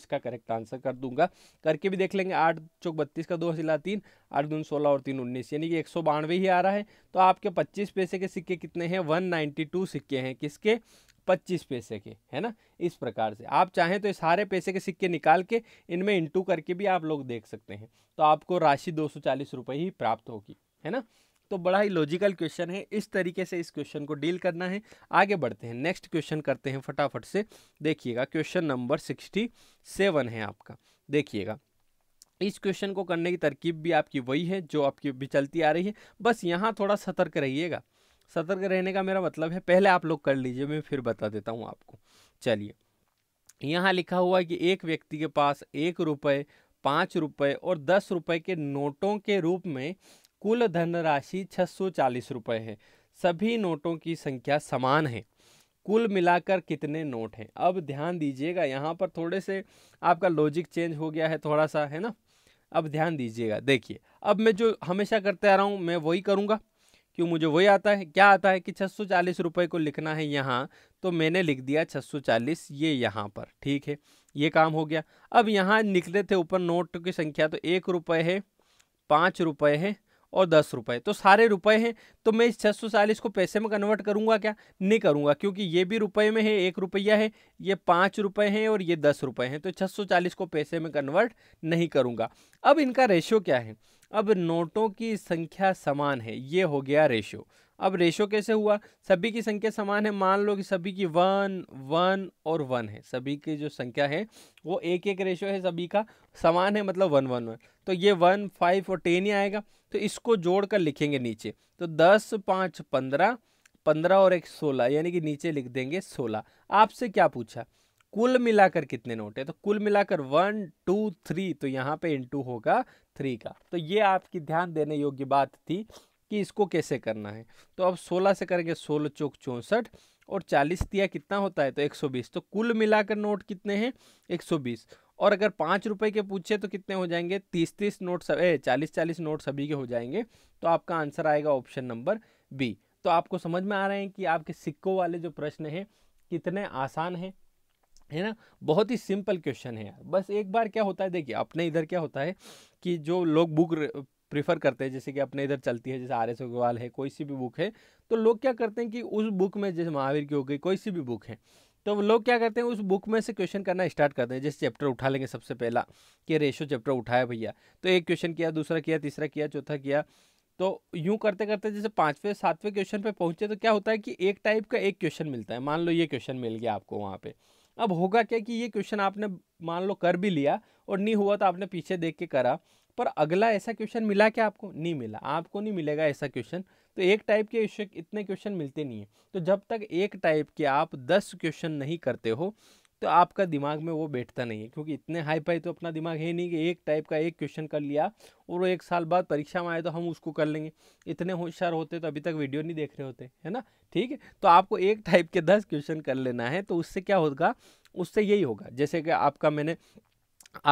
इसका करेक्ट आंसर कर दूंगा करके भी देख लेंगे आठ चौक बत्तीस का दो हजिला तीन आठ दून सोलह और तीन उन्नीस यानी कि एक ही आ रहा है तो आपके पच्चीस पैसे के सिक्के कितने हैं 192 सिक्के हैं किसके 25 पैसे के है ना इस प्रकार से आप चाहें तो ये सारे पैसे के सिक्के निकाल के इनमें इंटू करके भी आप लोग देख सकते हैं तो आपको राशि दो सौ ही प्राप्त होगी है ना तो बड़ा ही लॉजिकल क्वेश्चन है इस तरीके से इस क्वेश्चन को डील करना है आगे बढ़ते हैं नेक्स्ट क्वेश्चन करते हैं फटाफट से देखिएगा क्वेश्चन नंबर सिक्सटी सेवन है आपका देखिएगा इस क्वेश्चन को करने की तरकीब भी आपकी वही है जो आपकी भी चलती आ रही है बस यहाँ थोड़ा सतर्क रहिएगा सतर्क रहने का मेरा मतलब है पहले आप लोग कर लीजिए मैं फिर बता देता हूँ आपको चलिए यहाँ लिखा हुआ है कि एक व्यक्ति के पास एक रुपये पाँच रुपये और दस रुपये के नोटों के रूप में कुल धनराशि छः सौ चालीस रुपये है सभी नोटों की संख्या समान है कुल मिलाकर कितने नोट हैं अब ध्यान दीजिएगा यहाँ पर थोड़े से आपका लॉजिक चेंज हो गया है थोड़ा सा है ना अब ध्यान दीजिएगा देखिए अब मैं जो हमेशा करते आ रहा हूँ मैं वही करूँगा क्यों मुझे वही आता है क्या आता है कि छः रुपए को लिखना है यहाँ तो मैंने लिख दिया 640 ये यहाँ पर ठीक है ये काम हो गया अब यहाँ निकले थे ऊपर नोट की संख्या तो एक रुपये है पाँच रुपये है और दस रुपये तो सारे रुपए हैं तो मैं इस छः सौ चालीस को पैसे में कन्वर्ट करूँगा क्या नहीं करूँगा क्योंकि ये भी रुपये में है एक रुपया है ये पाँच रुपये हैं और ये दस रुपये हैं तो छः सौ चालीस को पैसे में कन्वर्ट नहीं करूँगा अब इनका रेशियो क्या है अब नोटों की संख्या समान है ये हो गया रेशो अब रेशो कैसे हुआ सभी की संख्या समान है मान लो कि सभी की वन वन और वन है सभी की जो संख्या है वो एक एक रेशो है सभी का समान है मतलब वन वन वन तो ये वन फाइव और टेन ही आएगा तो इसको जोड़ कर लिखेंगे नीचे तो दस पाँच पंद्रह पंद्रह और एक सोलह यानी कि नीचे लिख देंगे सोलह आपसे क्या पूछा कुल मिलाकर कितने नोट है तो कुल मिलाकर वन टू थ्री तो यहाँ पे इंटू होगा थ्री का तो ये आपकी ध्यान देने योग्य बात थी कि इसको कैसे करना है तो अब 16 से करेंगे 16 चौक चौंसठ और 40 दिया कितना होता है तो 120 तो कुल मिलाकर नोट कितने हैं 120 और अगर पाँच रुपये के पूछे तो कितने हो जाएंगे तीस तीस नोट सब ए चालीस चालीस नोट सभी के हो जाएंगे तो आपका आंसर आएगा ऑप्शन नंबर बी तो आपको समझ में आ रहे हैं कि आपके सिक्कों वाले जो प्रश्न हैं कितने आसान हैं है ना बहुत ही सिंपल क्वेश्चन है यार बस एक बार क्या होता है देखिए अपने इधर क्या होता है कि जो लोग बुक प्रीफर करते हैं जैसे कि अपने इधर चलती है जैसे आर एस अग्रवाल है कोई सी भी बुक है तो लोग क्या करते हैं कि उस बुक में जैसे महावीर की हो गई कोई सी भी बुक है तो लोग क्या करते हैं उस बुक में से क्वेश्चन करना स्टार्ट करते हैं जैसे चैप्टर उठा लेंगे सबसे पहला कि रेशो चैप्टर उठाया भैया तो एक क्वेश्चन किया दूसरा किया तीसरा किया चौथा किया तो यूं करते करते जैसे पाँचवें सातवें क्वेश्चन पर पहुंचे तो क्या होता है कि एक टाइप का एक क्वेश्चन मिलता है मान लो ये क्वेश्चन मिल गया आपको वहाँ पर अब होगा क्या कि ये क्वेश्चन आपने मान लो कर भी लिया और नहीं हुआ तो आपने पीछे देख के करा पर अगला ऐसा क्वेश्चन मिला क्या आपको नहीं मिला आपको नहीं मिलेगा ऐसा क्वेश्चन तो एक टाइप के इतने क्वेश्चन मिलते नहीं है तो जब तक एक टाइप के आप दस क्वेश्चन नहीं करते हो तो आपका दिमाग में वो बैठता नहीं है क्योंकि इतने हाई फाई तो अपना दिमाग है नहीं कि एक टाइप का एक क्वेश्चन कर लिया और वो एक साल बाद परीक्षा में आए तो हम उसको कर लेंगे इतने होशियार होते तो अभी तक वीडियो नहीं देख रहे होते है ना ठीक है तो आपको एक टाइप के दस क्वेश्चन कर लेना है तो उससे क्या होगा उससे यही होगा जैसे कि आपका मैंने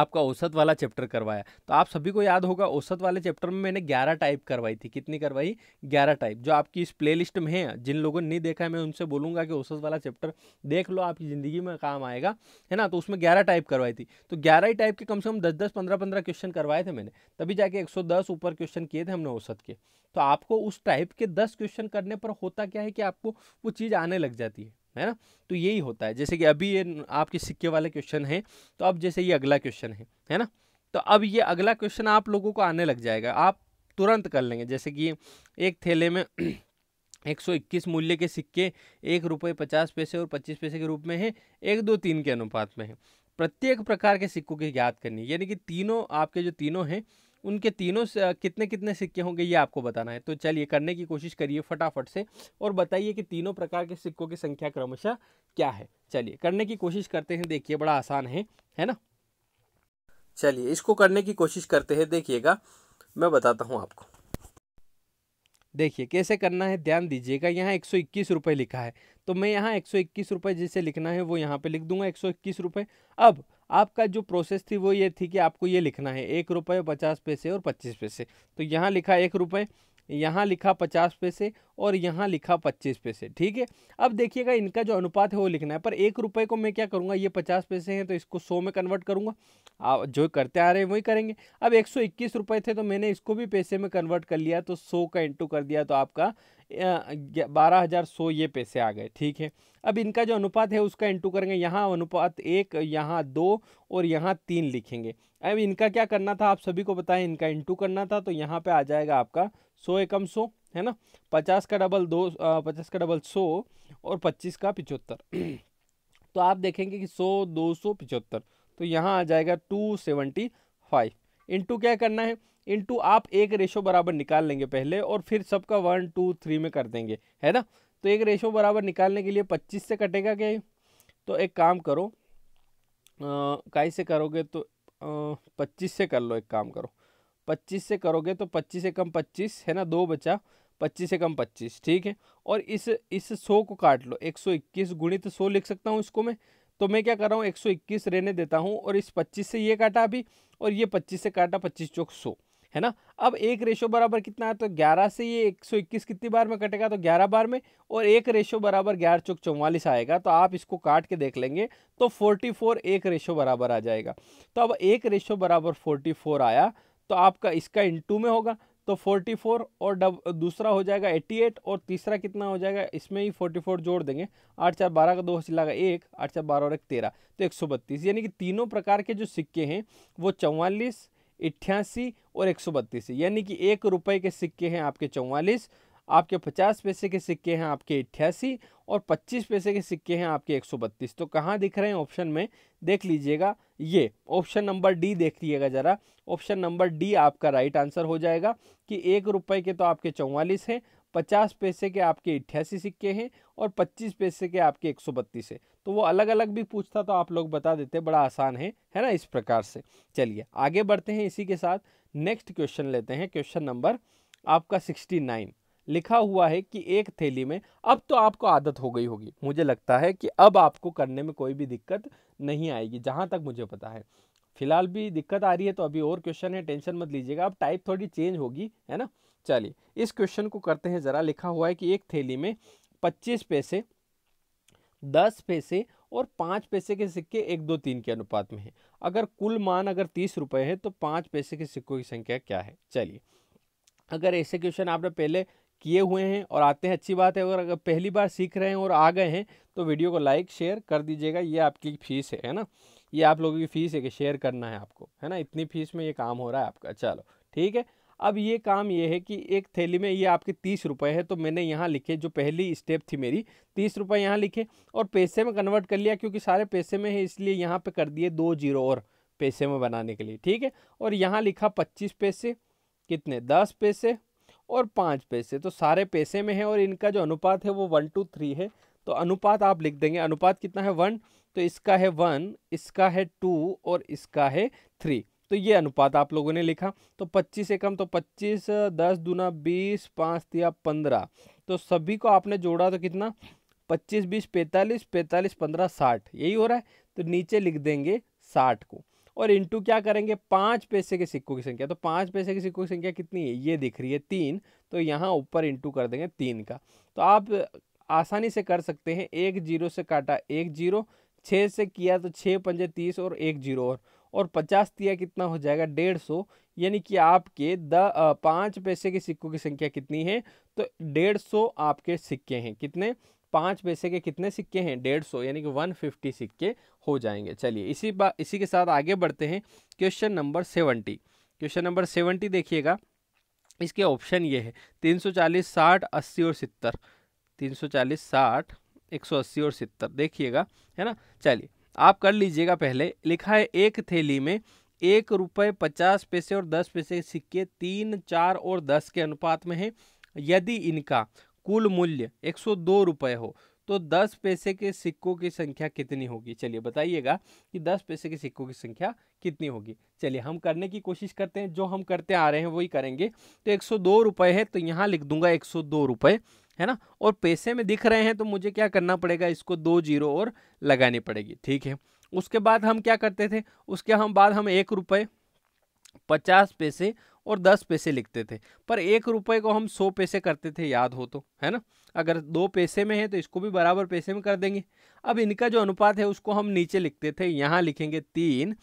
आपका औसत वाला चैप्टर करवाया तो आप सभी को याद होगा औसत वाले चैप्टर में मैंने 11 टाइप करवाई थी कितनी करवाई 11 टाइप जो आपकी इस प्लेलिस्ट में है जिन लोगों ने नहीं देखा है मैं उनसे बोलूँगा कि औसत वाला चैप्टर देख लो आपकी ज़िंदगी में काम आएगा है ना तो उसमें ग्यारह टाइप करवाई थी तो ग्यारह ही टाइप के कम से कम दस दस पंद्रह पंद्रह क्वेश्चन करवाए थे मैंने तभी जाके एक ऊपर क्वेश्चन किए थे हमने औसत के तो आपको उस टाइप के दस क्वेश्चन करने पर होता क्या है कि आपको वो चीज़ आने लग जाती है है ना तो यही होता है जैसे कि अभी ये आपके सिक्के वाले क्वेश्चन है तो अब जैसे ये अगला क्वेश्चन है है ना तो अब ये अगला क्वेश्चन आप लोगों को आने लग जाएगा आप तुरंत कर लेंगे जैसे कि एक थैले में 121 मूल्य के सिक्के एक रुपये पचास पैसे और पच्चीस पैसे के रूप में है एक दो तीन के अनुपात में है प्रत्येक प्रकार के सिक्कों की ज्ञात करनी यानी कि तीनों आपके जो तीनों हैं उनके तीनों कितने कितने सिक्के होंगे ये आपको बताना है तो चलिए करने की कोशिश करिए फटाफट से और बताइए कि तीनों प्रकार के सिक्कों की संख्या क्रमशः क्या है चलिए करने की कोशिश करते हैं देखिए बड़ा आसान है है ना चलिए इसको करने की कोशिश करते हैं देखिएगा मैं बताता हूँ आपको देखिए कैसे करना है ध्यान दीजिएगा यहाँ एक सौ इक्कीस रुपये लिखा है तो मैं यहाँ एक सौ इक्कीस रुपये जिसे लिखना है वो यहाँ पे लिख दूंगा एक सौ इक्कीस रुपये अब आपका जो प्रोसेस थी वो ये थी कि आपको ये लिखना है एक रुपये पचास पैसे और पच्चीस पैसे तो यहाँ लिखा एक रुपये यहाँ लिखा पचास पैसे और यहाँ लिखा पच्चीस पैसे ठीक है अब देखिएगा इनका जो अनुपात है वो लिखना है पर एक रुपये को मैं क्या करूँगा ये पचास पैसे हैं तो इसको सौ में कन्वर्ट करूँगा आप जो करते आ रहे हैं वही करेंगे अब एक सौ इक्कीस रुपये थे तो मैंने इसको भी पैसे में कन्वर्ट कर लिया तो सौ का इंटू कर दिया तो आपका बारह हज़ार सौ ये पैसे आ गए ठीक है अब इनका जो अनुपात है उसका इंटू करेंगे यहाँ अनुपात एक यहाँ दो और यहाँ तीन लिखेंगे अब इनका क्या करना था आप सभी को बताएं इनका इंटू करना था तो यहाँ पे आ जाएगा आपका सौ एकम सौ है ना पचास का डबल दो पचास का डबल सौ और पच्चीस का पिचहत्तर तो आप देखेंगे कि सौ दो सौ पिचहत्तर तो यहाँ आ जाएगा टू सेवेंटी फाइव इंटू क्या करना है टू आप एक रेशो बराबर निकाल लेंगे पहले और फिर सबका वन टू थ्री में कर देंगे है ना तो एक रेशो बराबर निकालने के लिए पच्चीस से कटेगा क्या तो एक काम करो काई से करोगे तो पच्चीस से कर लो एक काम करो पच्चीस से करोगे तो पच्चीस से कम पच्चीस है ना दो बचा पच्चीस से कम पच्चीस ठीक है और इस इस सौ को काट लो एक सौ इक्कीस गुणित सौ लिख सकता हूँ इसको मैं तो मैं क्या कर रहा हूँ एक सौ इक्कीस रहने देता हूँ और इस पच्चीस से ये काटा अभी और ये पच्चीस से काटा पच्चीस चौक सौ है ना अब एक रेशो बराबर कितना है तो 11 से ये 121 कितनी बार में कटेगा तो 11 बार में और एक रेशो बराबर ग्यारह चौक चौवालीस आएगा तो आप इसको काट के देख लेंगे तो 44 एक रेशो बराबर आ जाएगा तो अब एक रेशो बराबर 44 आया तो आपका इसका इंटू में होगा तो 44 और डब दूसरा हो जाएगा 88 और तीसरा कितना हो जाएगा इसमें ही 44 जोड़ देंगे आठ चार बारह का दो चिल्ला का एक आठ चार बारह और एक तेरह तो एक यानी कि तीनों प्रकार के जो सिक्के हैं वो चौवालीस अट्ठासी और एक सौ बत्तीस यानी कि एक रुपये के सिक्के हैं आपके चौवालीस आपके पचास पैसे के सिक्के हैं आपके अट्ठासी और पच्चीस पैसे के सिक्के हैं आपके एक सौ बत्तीस तो कहाँ दिख रहे हैं ऑप्शन में देख लीजिएगा ये ऑप्शन नंबर डी देख लीजिएगा ज़रा ऑप्शन नंबर डी आपका राइट आंसर हो जाएगा कि एक रुपये के तो आपके चौवालीस हैं पचास पैसे के आपके अट्ठासी सिक्के हैं और पच्चीस पैसे के आपके एक सौ बत्तीस है तो वो अलग अलग भी पूछता तो आप लोग बता देते बड़ा आसान है है ना इस प्रकार से चलिए आगे बढ़ते हैं इसी के साथ नेक्स्ट क्वेश्चन लेते हैं क्वेश्चन नंबर आपका सिक्सटी नाइन लिखा हुआ है कि एक थैली में अब तो आपको आदत हो गई होगी मुझे लगता है कि अब आपको करने में कोई भी दिक्कत नहीं आएगी जहाँ तक मुझे पता है फिलहाल भी दिक्कत आ रही है तो अभी और क्वेश्चन है टेंशन मत लीजिएगा अब टाइप थोड़ी चेंज होगी है ना चलिए इस क्वेश्चन को करते हैं ज़रा लिखा हुआ है कि एक थैली में पच्चीस पैसे दस पैसे और पाँच पैसे के सिक्के एक दो तीन के अनुपात में हैं अगर कुल मान अगर तीस रुपये है तो पाँच पैसे के सिक्कों की संख्या क्या है चलिए अगर ऐसे क्वेश्चन आपने पहले किए हुए हैं और आते हैं अच्छी बात है और अगर पहली बार सीख रहे हैं और आ गए हैं तो वीडियो को लाइक शेयर कर दीजिएगा ये आपकी फीस है है ना ये आप लोगों की फ़ीस है कि शेयर करना है आपको है ना इतनी फीस में ये काम हो रहा है आपका चलो ठीक है अब ये काम ये है कि एक थैली में ये आपके तीस रुपये है तो मैंने यहाँ लिखे जो पहली स्टेप थी मेरी तीस रुपये यहाँ लिखे और पैसे में कन्वर्ट कर लिया क्योंकि सारे पैसे में है इसलिए यहाँ पे कर दिए दो जीरो और पैसे में बनाने के लिए ठीक है और यहाँ लिखा पच्चीस पैसे कितने दस पैसे और पाँच पैसे तो सारे पैसे में है और इनका जो अनुपात है वो वन टू थ्री है तो अनुपात आप लिख देंगे अनुपात कितना है वन तो इसका है वन इसका है टू और इसका है थ्री तो ये अनुपात आप लोगों ने लिखा तो पच्चीस से कम तो पच्चीस दस दूना बीस पाँच या पंद्रह तो सभी को आपने जोड़ा तो कितना पच्चीस बीस पैंतालीस पैंतालीस पंद्रह साठ यही हो रहा है तो नीचे लिख देंगे साठ को और इंटू क्या करेंगे पाँच पैसे के सिक्कों की संख्या तो पाँच पैसे के सिक्कों की संख्या कितनी है ये दिख रही है तीन तो यहाँ ऊपर इंटू कर देंगे तीन का तो आप आसानी से कर सकते हैं एक जीरो से काटा एक जीरो छः से किया तो छः पंजे तीस और एक जीरो और और पचास दिया कितना हो जाएगा डेढ़ सौ यानी कि आपके द पाँच पैसे के सिक्कों की संख्या कितनी है तो डेढ़ सौ आपके सिक्के हैं कितने पाँच पैसे के कितने सिक्के हैं डेढ़ सौ यानी कि वन फिफ्टी सिक्के हो जाएंगे चलिए इसी बात इसी के साथ आगे बढ़ते हैं question number seventy question number seventy देखिएगा इसके ऑप्शन ये है तीन सौ चालीस साठ अस्सी और सितर तीन सौ चालीस साठ एक सौ अस्सी और सितर देखिएगा है ना चलिए आप कर लीजिएगा पहले लिखा है एक थैली में एक रुपये पचास पैसे और दस पैसे सिक्के तीन चार और दस के अनुपात में हैं यदि इनका कुल मूल्य एक सौ दो रुपये हो तो दस पैसे के सिक्कों की संख्या कितनी होगी चलिए बताइएगा कि दस पैसे के सिक्कों की संख्या कितनी होगी चलिए हम करने की कोशिश करते हैं जो हम करते आ रहे हैं वही करेंगे तो एक सौ दो है तो यहाँ लिख दूंगा एक सौ दो है ना और पैसे में दिख रहे हैं तो मुझे क्या करना पड़ेगा इसको दो जीरो और लगानी पड़ेगी ठीक है उसके बाद हम क्या करते थे उसके हम बाद हम एक रुपये पचास पैसे और दस पैसे लिखते थे पर एक रुपये को हम सौ पैसे करते थे याद हो तो है ना अगर दो पैसे में है तो इसको भी बराबर पैसे में कर देंगे अब इनका जो अनुपात है उसको हम नीचे लिखते थे यहाँ लिखेंगे तीन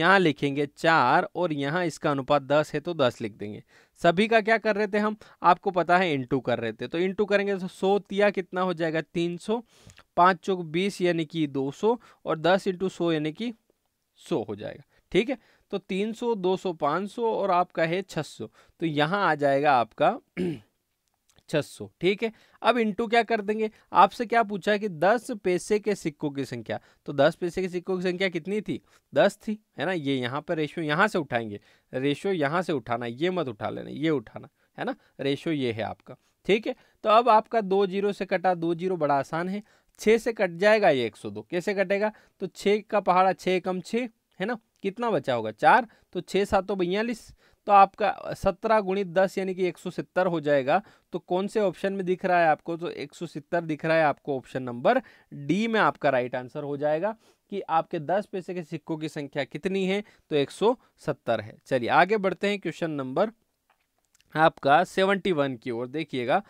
यहाँ लिखेंगे चार और यहाँ इसका अनुपात दस है तो दस लिख देंगे सभी का क्या कर रहे थे हम आपको पता है इंटू कर रहे थे तो इंटू करेंगे तो सौ तिया कितना हो जाएगा तीन सौ पाँच चौक बीस यानी कि दो सौ और दस इंटू सौ यानी कि सौ हो जाएगा ठीक है तो 300 200 500 और आपका है 600 तो यहाँ आ जाएगा आपका 600 ठीक है अब इंटू क्या कर देंगे आपसे क्या पूछा कि 10 पैसे के सिक्कों की संख्या तो 10 पैसे के सिक्कों की संख्या कितनी थी 10 थी है ना ये यहाँ पर रेशो यहाँ से उठाएंगे रेशो यहाँ से उठाना ये मत उठा लेना ये उठाना है ना रेशो ये है आपका ठीक है तो अब आपका दो जीरो से कटा दो जीरो बड़ा आसान है छः से कट जाएगा ये एक सौ दो कैसे कटेगा तो छः का पहाड़ा छः कम छः है ना कितना बचा होगा चार तो छः सात तो बयालीस तो आपका सत्रह गुणित दस यानी कि एक सौ सत्तर हो जाएगा तो कौन से ऑप्शन में दिख रहा है आपको तो एक सौ सत्तर दिख रहा है आपको ऑप्शन नंबर डी में आपका राइट आंसर हो जाएगा कि आपके दस पैसे के सिक्कों की संख्या कितनी है तो एक सौ सत्तर है चलिए आगे बढ़ते हैं क्वेश्चन नंबर आपका सेवेंटी वन की ओर देखिएगा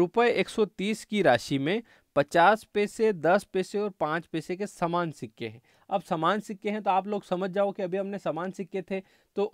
रुपये एक सौ तीस की राशि में पचास पैसे दस पैसे और पाँच पैसे के समान सिक्के हैं अब समान सिक्के हैं तो आप लोग समझ जाओ कि अभी हमने समान सिक्के थे तो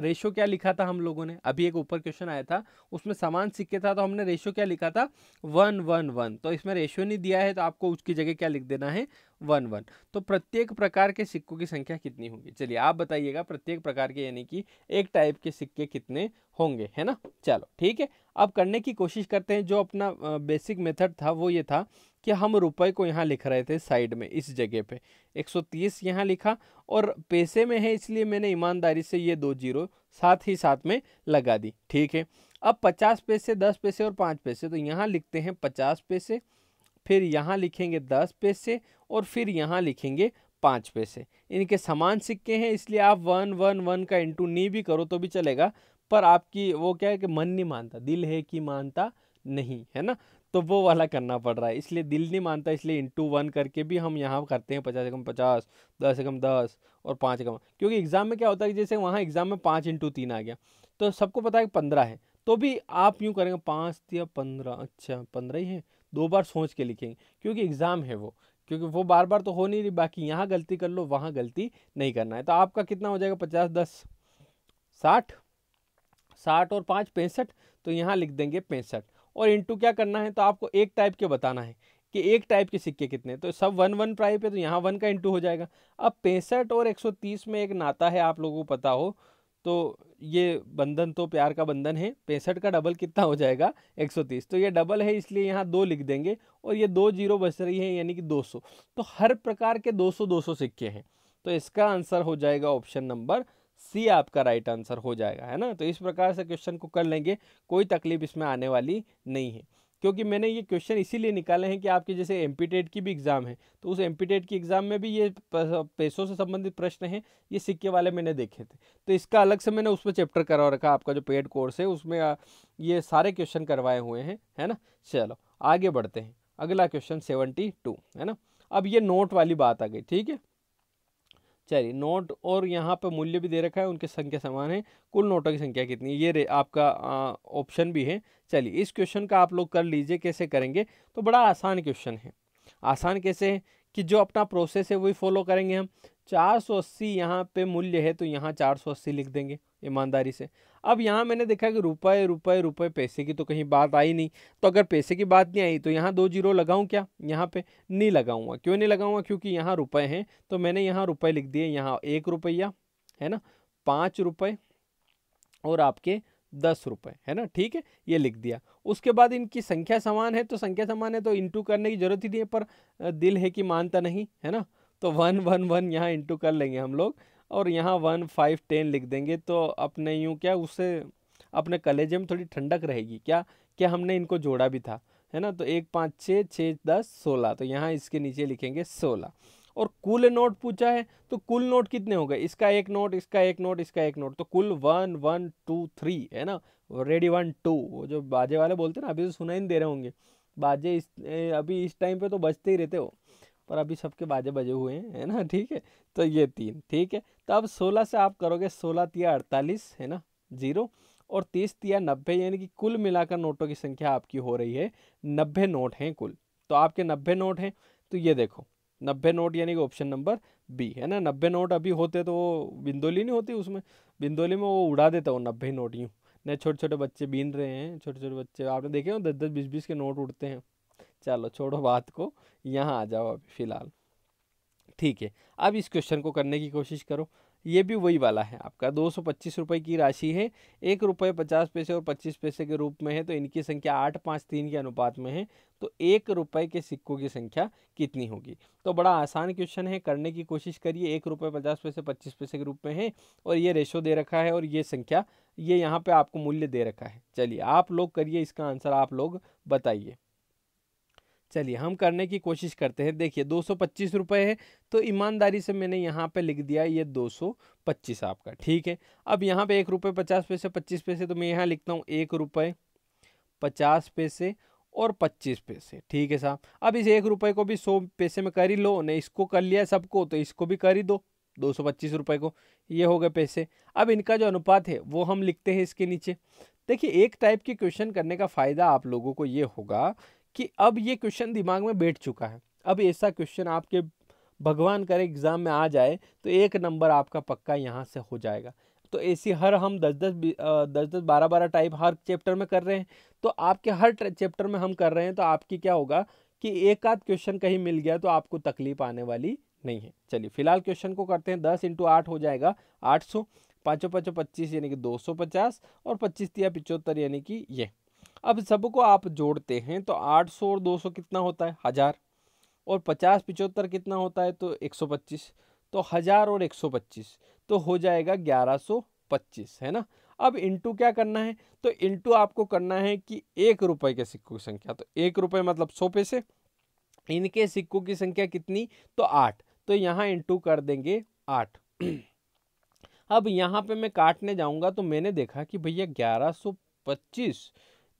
रेशो क्या लिखा था हम लोगों ने अभी एक ऊपर क्वेश्चन आया था उसमें समान सिक्के था तो हमने रेशो क्या लिखा था वन वन वन तो इसमें रेशो नहीं दिया है तो आपको उसकी जगह क्या लिख देना है वन वन तो प्रत्येक प्रकार के सिक्कों की संख्या कितनी होगी चलिए आप बताइएगा प्रत्येक प्रकार के यानी कि एक टाइप के सिक्के कितने होंगे है ना चलो ठीक है अब करने की कोशिश करते हैं जो अपना बेसिक मेथड था वो ये था कि हम रुपए को यहाँ लिख रहे थे साइड में इस जगह पे 130 यहाँ लिखा और पैसे में है इसलिए मैंने ईमानदारी से ये दो जीरो साथ ही साथ में लगा दी ठीक है अब पचास पैसे दस पैसे और 5 पैसे तो यहाँ लिखते हैं पचास पैसे फिर यहाँ लिखेंगे दस पैसे और फिर यहाँ लिखेंगे पाँच पैसे इनके समान सिक्के हैं इसलिए आप वन वन वन का इंटू नी भी करो तो भी चलेगा पर आपकी वो क्या है कि मन नहीं मानता दिल है कि मानता नहीं है ना तो वो वाला करना पड़ रहा है इसलिए दिल नहीं मानता इसलिए इंटू वन करके भी हम यहाँ करते हैं पचास एकम पचास दस एकम दस और पाँच एकम क्योंकि एग्ज़ाम में क्या होता है कि जैसे वहाँ एग्ज़ाम में पाँच इंटू तीन आ गया तो सबको पता है पंद्रह है तो भी आप यूँ करेंगे पाँच या पंद्रह अच्छा पंद्रह ही है दो बार सोच के लिखेंगे क्योंकि एग्ज़ाम है वो क्योंकि वो बार बार तो हो नहीं रही बाकी यहाँ गलती कर लो वहाँ गलती नहीं करना है तो आपका कितना हो जाएगा पचास दस साठ साठ और पाँच पैंसठ तो यहाँ लिख देंगे पैंसठ और इंटू क्या करना है तो आपको एक टाइप के बताना है कि एक टाइप के सिक्के कितने तो सब वन वन प्राइप है तो यहाँ वन का इंटू हो जाएगा अब पैंसठ और एक में एक नाता है आप लोगों को पता हो तो ये बंधन तो प्यार का बंधन है पैंसठ का डबल कितना हो जाएगा 130 तो ये डबल है इसलिए यहाँ दो लिख देंगे और ये दो जीरो बच रही है यानी कि 200 तो हर प्रकार के 200 200 सिक्के हैं तो इसका आंसर हो जाएगा ऑप्शन नंबर सी आपका राइट आंसर हो जाएगा है ना तो इस प्रकार से क्वेश्चन को कर लेंगे कोई तकलीफ इसमें आने वाली नहीं है क्योंकि मैंने ये क्वेश्चन इसीलिए निकाले हैं कि आपके जैसे एम की भी एग्ज़ाम है तो उस एम की एग्ज़ाम में भी ये पैसों से संबंधित प्रश्न हैं ये सिक्के वाले मैंने देखे थे तो इसका अलग से मैंने उसमें चैप्टर करवा रखा आपका जो पेड कोर्स है उसमें ये सारे क्वेश्चन करवाए हुए हैं है ना चलो आगे बढ़ते हैं अगला क्वेश्चन सेवेंटी टू है ना अब ये नोट वाली बात आ गई ठीक है चलिए नोट और यहाँ पर मूल्य भी दे रखा है उनकी संख्या समान है कुल नोटों की संख्या कितनी है ये आपका ऑप्शन भी है चलिए इस क्वेश्चन का आप लोग कर लीजिए कैसे करेंगे तो बड़ा आसान क्वेश्चन है आसान कैसे है कि जो अपना प्रोसेस है वही फॉलो करेंगे हम 480 सौ यहाँ पे मूल्य है तो यहाँ 480 लिख देंगे ईमानदारी से अब यहाँ मैंने देखा कि रुपए रुपए रुपए पैसे की तो कहीं बात आई नहीं तो अगर पैसे की बात नहीं आई तो यहाँ दो जीरो लगाऊँ क्या यहाँ पे नहीं लगाऊँगा क्यों नहीं लगाऊँगा क्योंकि यहाँ रुपए हैं तो मैंने यहाँ रुपए लिख दिए यहाँ एक रुपया है ना पाँच रुपये और आपके दस रुपये है ना ठीक है ये लिख दिया उसके बाद इनकी संख्या समान है तो संख्या समान है तो इंटू करने की ज़रूरत ही नहीं है पर दिल है कि मानता नहीं है ना तो वन वन वन यहाँ इंटू कर लेंगे हम लोग और यहाँ वन फाइव टेन लिख देंगे तो अपने यूँ क्या उससे अपने कलेजे में थोड़ी ठंडक रहेगी क्या क्या हमने इनको जोड़ा भी था है ना तो एक पाँच छः छः दस सोलह तो यहाँ इसके नीचे लिखेंगे सोलह और कुल नोट पूछा है तो कुल नोट कितने हो गए इसका एक नोट इसका एक नोट इसका एक नोट तो कुल वन वन टू थ्री है ना रेडी वन टू वो जो बाजे वाले बोलते हैं ना अभी तो सुनाई नहीं दे रहे होंगे बाजे इस अभी इस टाइम पे तो बजते ही रहते हो पर अभी सबके बाजे बजे हुए हैं है ना ठीक है तो ये तीन ठीक है तो अब सोलह से आप करोगे सोलह तिया अड़तालीस है ना जीरो और तीस तिया नब्बे यानी कि कुल मिलाकर नोटों की संख्या आपकी हो रही है नब्बे नोट हैं कुल तो आपके नब्बे नोट हैं तो ये देखो नब्बे नोट यानी कि ऑप्शन नंबर बी है ना नब्बे नोट अभी होते तो वो बिंदोली नहीं होती उसमें बिंदोली में वो उड़ा देता वो नब्बे नोट यूँ नए छोटे छोटे बच्चे बीन रहे हैं छोटे छोटे बच्चे आपने देखे हो दस दस बीस बीस के नोट उड़ते हैं चलो छोड़ो बात को यहाँ आ जाओ अभी फ़िलहाल ठीक है अब इस क्वेश्चन को करने की कोशिश करो ये भी वही वाला है आपका दो सौ पच्चीस रुपये की राशि है एक रुपये पचास पैसे और पच्चीस पैसे के रूप में है तो इनकी संख्या आठ पाँच तीन के अनुपात में है तो एक रुपये के सिक्कों की संख्या कितनी होगी तो बड़ा आसान क्वेश्चन है करने की कोशिश करिए एक रुपये पचास पैसे पच्चीस पैसे के रूप में है और ये रेशो दे रखा है और ये संख्या ये यहाँ पर आपको मूल्य दे रखा है चलिए आप लोग करिए इसका आंसर आप लोग बताइए चलिए हम करने की कोशिश करते हैं देखिए दो सौ पच्चीस है तो ईमानदारी से मैंने यहाँ पे लिख दिया ये दो सौ पच्चीस आपका ठीक है अब यहाँ पे एक रुपये पचास पैसे पच्चीस पैसे तो मैं यहाँ लिखता हूँ एक रुपये पचास पैसे और पच्चीस पैसे ठीक है साहब अब इस एक रुपये को भी सौ पैसे में कर ही लो ने इसको कर लिया सबको तो इसको भी कर ही दो दो सौ पच्चीस को ये हो गए पैसे अब इनका जो अनुपात है वो हम लिखते हैं इसके नीचे देखिए एक टाइप के क्वेश्चन करने का फ़ायदा आप लोगों को ये होगा कि अब ये क्वेश्चन दिमाग में बैठ चुका है अब ऐसा क्वेश्चन आपके भगवान करे एग्ज़ाम में आ जाए तो एक नंबर आपका पक्का यहाँ से हो जाएगा तो ऐसी हर हम दस दस दस दस बारह बारह टाइप हर चैप्टर में कर रहे हैं तो आपके हर चैप्टर में हम कर रहे हैं तो आपकी क्या होगा कि एक आध क्वेश्चन कहीं मिल गया तो आपको तकलीफ आने वाली नहीं है चलिए फिलहाल क्वेश्चन को करते हैं दस इंटू आठ हो जाएगा आठ सौ पाँचों पाँचों पच्चीस यानी कि दो सौ पचास और पच्चीस तिया पिचहत्तर यानी कि ये अब सबको आप जोड़ते हैं तो 800 और 200 कितना होता है हज़ार और 50 पिचहत्तर कितना होता है तो 125 तो हज़ार और 125 तो हो जाएगा 1125 है ना अब इंटू क्या करना है तो इंटू आपको करना है कि एक रुपए के सिक्कों की संख्या तो एक रुपये मतलब सौ पैसे इनके सिक्कों की संख्या कितनी तो आठ तो यहाँ इंटू कर देंगे आठ अब यहाँ पे मैं काटने जाऊँगा तो मैंने देखा कि भैया ग्यारह सौ पच्चीस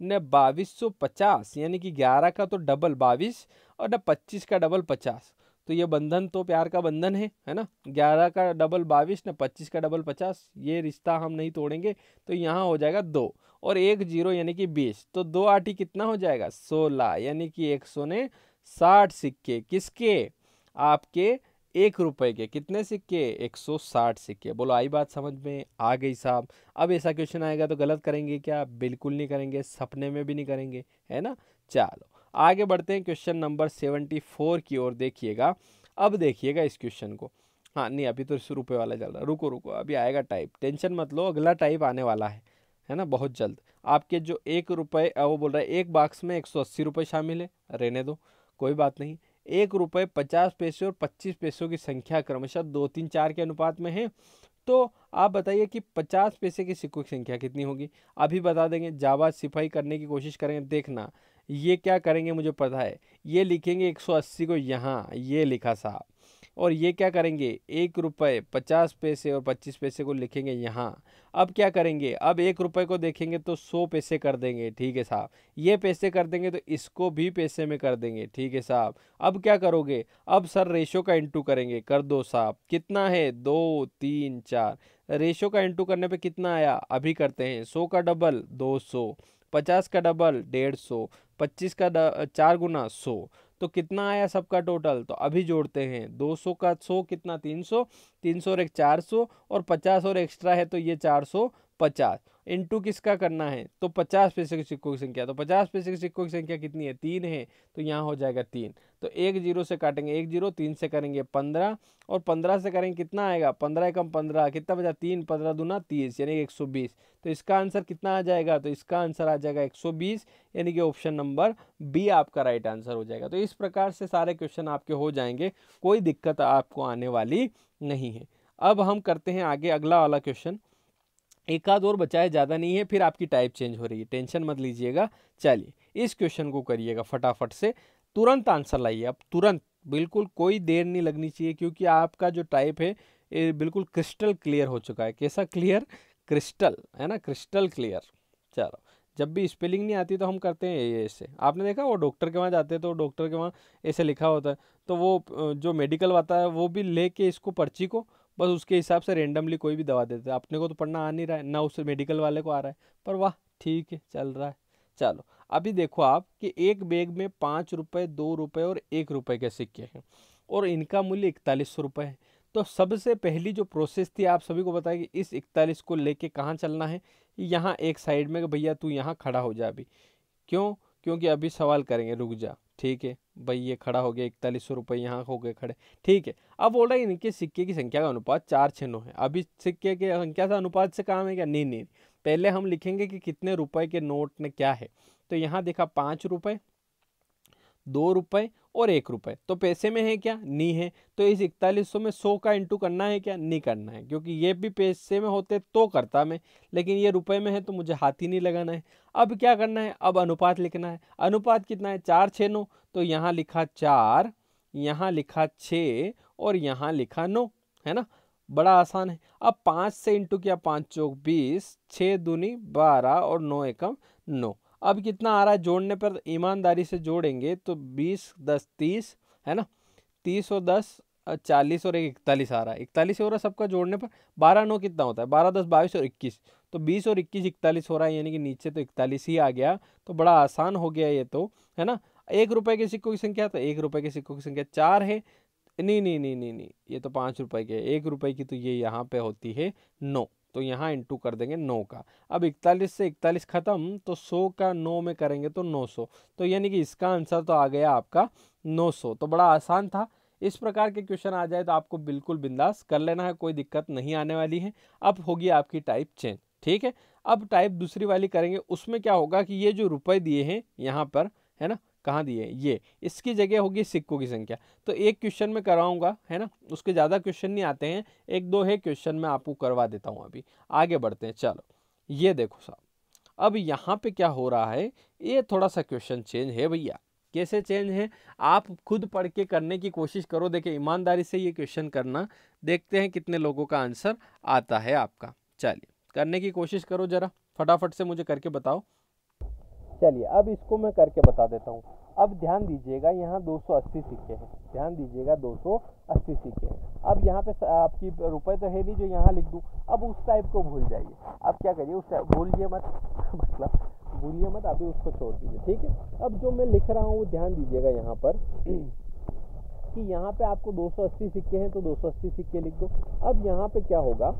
न बाईस सौ पचास यानी कि ग्यारह का तो डबल बाईस और न पच्चीस का डबल पचास तो ये बंधन तो प्यार का बंधन है है ना ग्यारह का डबल बाईस न पच्चीस का डबल पचास ये रिश्ता हम नहीं तोड़ेंगे तो यहाँ हो जाएगा दो और एक जीरो यानी कि बीस तो दो आठी कितना हो जाएगा सोलह यानी कि एक सौ ने साठ सिक्के किसके आपके एक रुपए के कितने सिक्के 160 सिक्के बोलो आई बात समझ में आ गई साहब अब ऐसा क्वेश्चन आएगा तो गलत करेंगे क्या बिल्कुल नहीं करेंगे सपने में भी नहीं करेंगे है ना चलो आगे बढ़ते हैं क्वेश्चन नंबर सेवेंटी फोर की ओर देखिएगा अब देखिएगा इस क्वेश्चन को हाँ नहीं अभी तो रुपये वाला चल रहा है रुको रुको अभी आएगा टाइप टेंशन मत लो अगला टाइप आने वाला है है ना बहुत जल्द आपके जो एक रुपये वो बोल रहा है एक बाक्स में एक सौ अस्सी रुपये शामिल है रहने दो कोई बात नहीं एक रुपये पचास पैसे और पच्चीस पैसों की संख्या क्रमशः दो तीन चार के अनुपात में है तो आप बताइए कि पचास पैसे के सिक्कों की संख्या कितनी होगी अभी बता देंगे जावा सिपाही करने की कोशिश करेंगे देखना ये क्या करेंगे मुझे पता है ये लिखेंगे 180 को यहाँ ये लिखा साहब और ये क्या करेंगे एक रुपये पचास पैसे और पच्चीस पैसे को लिखेंगे यहाँ अब क्या करेंगे अब एक रुपये को देखेंगे तो सौ पैसे कर देंगे ठीक है साहब ये पैसे कर देंगे तो इसको भी पैसे में कर देंगे ठीक है साहब अब क्या करोगे अब सर रेशो का इंटू करेंगे कर दो साहब कितना है दो तीन चार रेशो का इंटू करने पर कितना आया अभी करते हैं सौ का डबल दो सौ पचास का डबल डेढ़ सौ पच्चीस का चार गुना सौ तो कितना आया सबका टोटल तो अभी जोड़ते हैं 200 का 100 कितना 300 300 और एक 400 और 50 और एक्स्ट्रा है तो ये 450 इंटू किसका करना है तो पचास पैसे के सिक्कों की संख्या तो पचास पैसे के सिक्कों की संख्या कितनी है तीन है तो यहाँ हो जाएगा तीन तो एक जीरो से काटेंगे एक जीरो तीन से करेंगे पंद्रह और पंद्रह से करेंगे कितना आएगा पंद्रह कम पंद्रह कितना बचा तीन पंद्रह दूना तीस यानी एक सौ बीस तो इसका आंसर कितना आ जाएगा तो इसका आंसर आ जाएगा एक सौ बीस यानी कि ऑप्शन नंबर बी आपका राइट आंसर हो जाएगा तो इस प्रकार से सारे क्वेश्चन आपके हो जाएंगे कोई दिक्कत आपको आने वाली नहीं है अब हम करते हैं आगे अगला वाला क्वेश्चन एक आध और बचाए ज़्यादा नहीं है फिर आपकी टाइप चेंज हो रही है टेंशन मत लीजिएगा चलिए इस क्वेश्चन को करिएगा फटाफट से तुरंत आंसर लाइए अब तुरंत बिल्कुल कोई देर नहीं लगनी चाहिए क्योंकि आपका जो टाइप है ये बिल्कुल क्रिस्टल क्लियर हो चुका है कैसा क्लियर क्रिस्टल है ना क्रिस्टल क्लियर चलो जब भी स्पेलिंग नहीं आती तो हम करते हैं ये ऐसे आपने देखा वो डॉक्टर के वहाँ जाते हैं तो डॉक्टर के वहाँ ऐसे लिखा होता है तो वो जो मेडिकल आता है वो भी लेके इसको पर्ची को बस उसके हिसाब से रेंडमली कोई भी दवा देते हैं अपने को तो पढ़ना आ नहीं रहा है ना उस मेडिकल वाले को आ रहा है पर वाह ठीक है चल रहा है चलो अभी देखो आप कि एक बैग में पाँच रुपये दो रुपये और एक रुपये के सिक्के हैं और इनका मूल्य इकतालीस सौ रुपये है तो सबसे पहली जो प्रोसेस थी आप सभी को बताया कि इस इकतालीस को लेके कहाँ चलना है यहाँ एक साइड में भैया तू यहाँ खड़ा हो जा अभी क्यों क्योंकि अभी सवाल करेंगे रुक जा ठीक है भाई ये खड़ा हो गया इकतालीस सौ रुपये यहाँ हो गए खड़े ठीक है अब बोल रहा है इनके सिक्के की संख्या का अनुपात चार छः नौ है अभी सिक्के के संख्या से अनुपात से काम है क्या नहीं नहीं पहले हम लिखेंगे कि कितने रुपए के नोट ने क्या है तो यहाँ देखा पाँच रुपये दो रुपये और एक रुपये तो पैसे में है क्या नहीं है तो इस इकतालीस सौ में सौ का इंटू करना है क्या नहीं करना है क्योंकि ये भी पैसे में होते तो करता मैं लेकिन ये रुपये में है तो मुझे हाथ ही नहीं लगाना है अब क्या करना है अब अनुपात लिखना है अनुपात कितना है चार छः नौ तो यहाँ लिखा चार यहाँ लिखा छः और यहाँ लिखा नौ है ना बड़ा आसान है अब पाँच से इंटू किया पाँच चौक बीस छः दूनी बारह और नौ एकम नौ अब कितना आ रहा है जोड़ने पर ईमानदारी से जोड़ेंगे तो बीस दस तीस है ना तीस और दस चालीस और एक इकतालीस आ रहा है इकतालीस हो रहा है सबका जोड़ने पर बारह नौ कितना होता है बारह दस बाईस और इक्कीस तो बीस और इक्कीस इकतालीस हो रहा है यानी कि नीचे तो इकतालीस ही आ गया तो बड़ा आसान हो गया ये तो है ना एक रुपये के सिक्कों की संख्या तो एक रुपये के सिक्कों की संख्या चार है नहीं नहीं नहीं नहीं नहीं ये तो पाँच रुपये की है एक रुपये की तो ये यहाँ पे होती है नौ तो यहाँ इंटू कर देंगे नौ का अब इकतालीस से इकतालीस ख़त्म तो सौ का नौ में करेंगे तो नौ सौ तो यानी कि इसका आंसर तो आ गया आपका नौ सौ तो बड़ा आसान था इस प्रकार के क्वेश्चन आ जाए तो आपको बिल्कुल बिंदास कर लेना है कोई दिक्कत नहीं आने वाली है अब होगी आपकी टाइप चेंज ठीक है अब टाइप दूसरी वाली करेंगे उसमें क्या होगा कि ये जो रुपए दिए हैं यहाँ पर है ना कहाँ दिए ये इसकी जगह होगी सिक्कों की संख्या तो एक क्वेश्चन में कराऊंगा है ना उसके ज़्यादा क्वेश्चन नहीं आते हैं एक दो है क्वेश्चन मैं आपको करवा देता हूँ अभी आगे बढ़ते हैं चलो ये देखो साहब अब यहाँ पे क्या हो रहा है ये थोड़ा सा क्वेश्चन चेंज है भैया कैसे चेंज है आप खुद पढ़ के करने की कोशिश करो देखिए ईमानदारी से ये क्वेश्चन करना देखते हैं कितने लोगों का आंसर आता है आपका चलिए करने की कोशिश करो ज़रा फटाफट से मुझे करके बताओ चलिए अब इसको मैं करके बता देता हूँ अब ध्यान दीजिएगा यहाँ 280 सिक्के हैं ध्यान दीजिएगा 280 सिक्के अब यहाँ पे आपकी रुपए तो है नहीं जो यहाँ लिख दूँ अब उस टाइप को भूल जाइए अब क्या करिए उस टाइप भूलिए मत मतलब भूलिए मत अभी उसको छोड़ दीजिए ठीक है अब जो मैं लिख रहा हूँ वो ध्यान दीजिएगा यहाँ पर कि यहाँ पे आपको 280 सिक्के हैं तो 280 सिक्के लिख दो अब यहाँ पे क्या होगा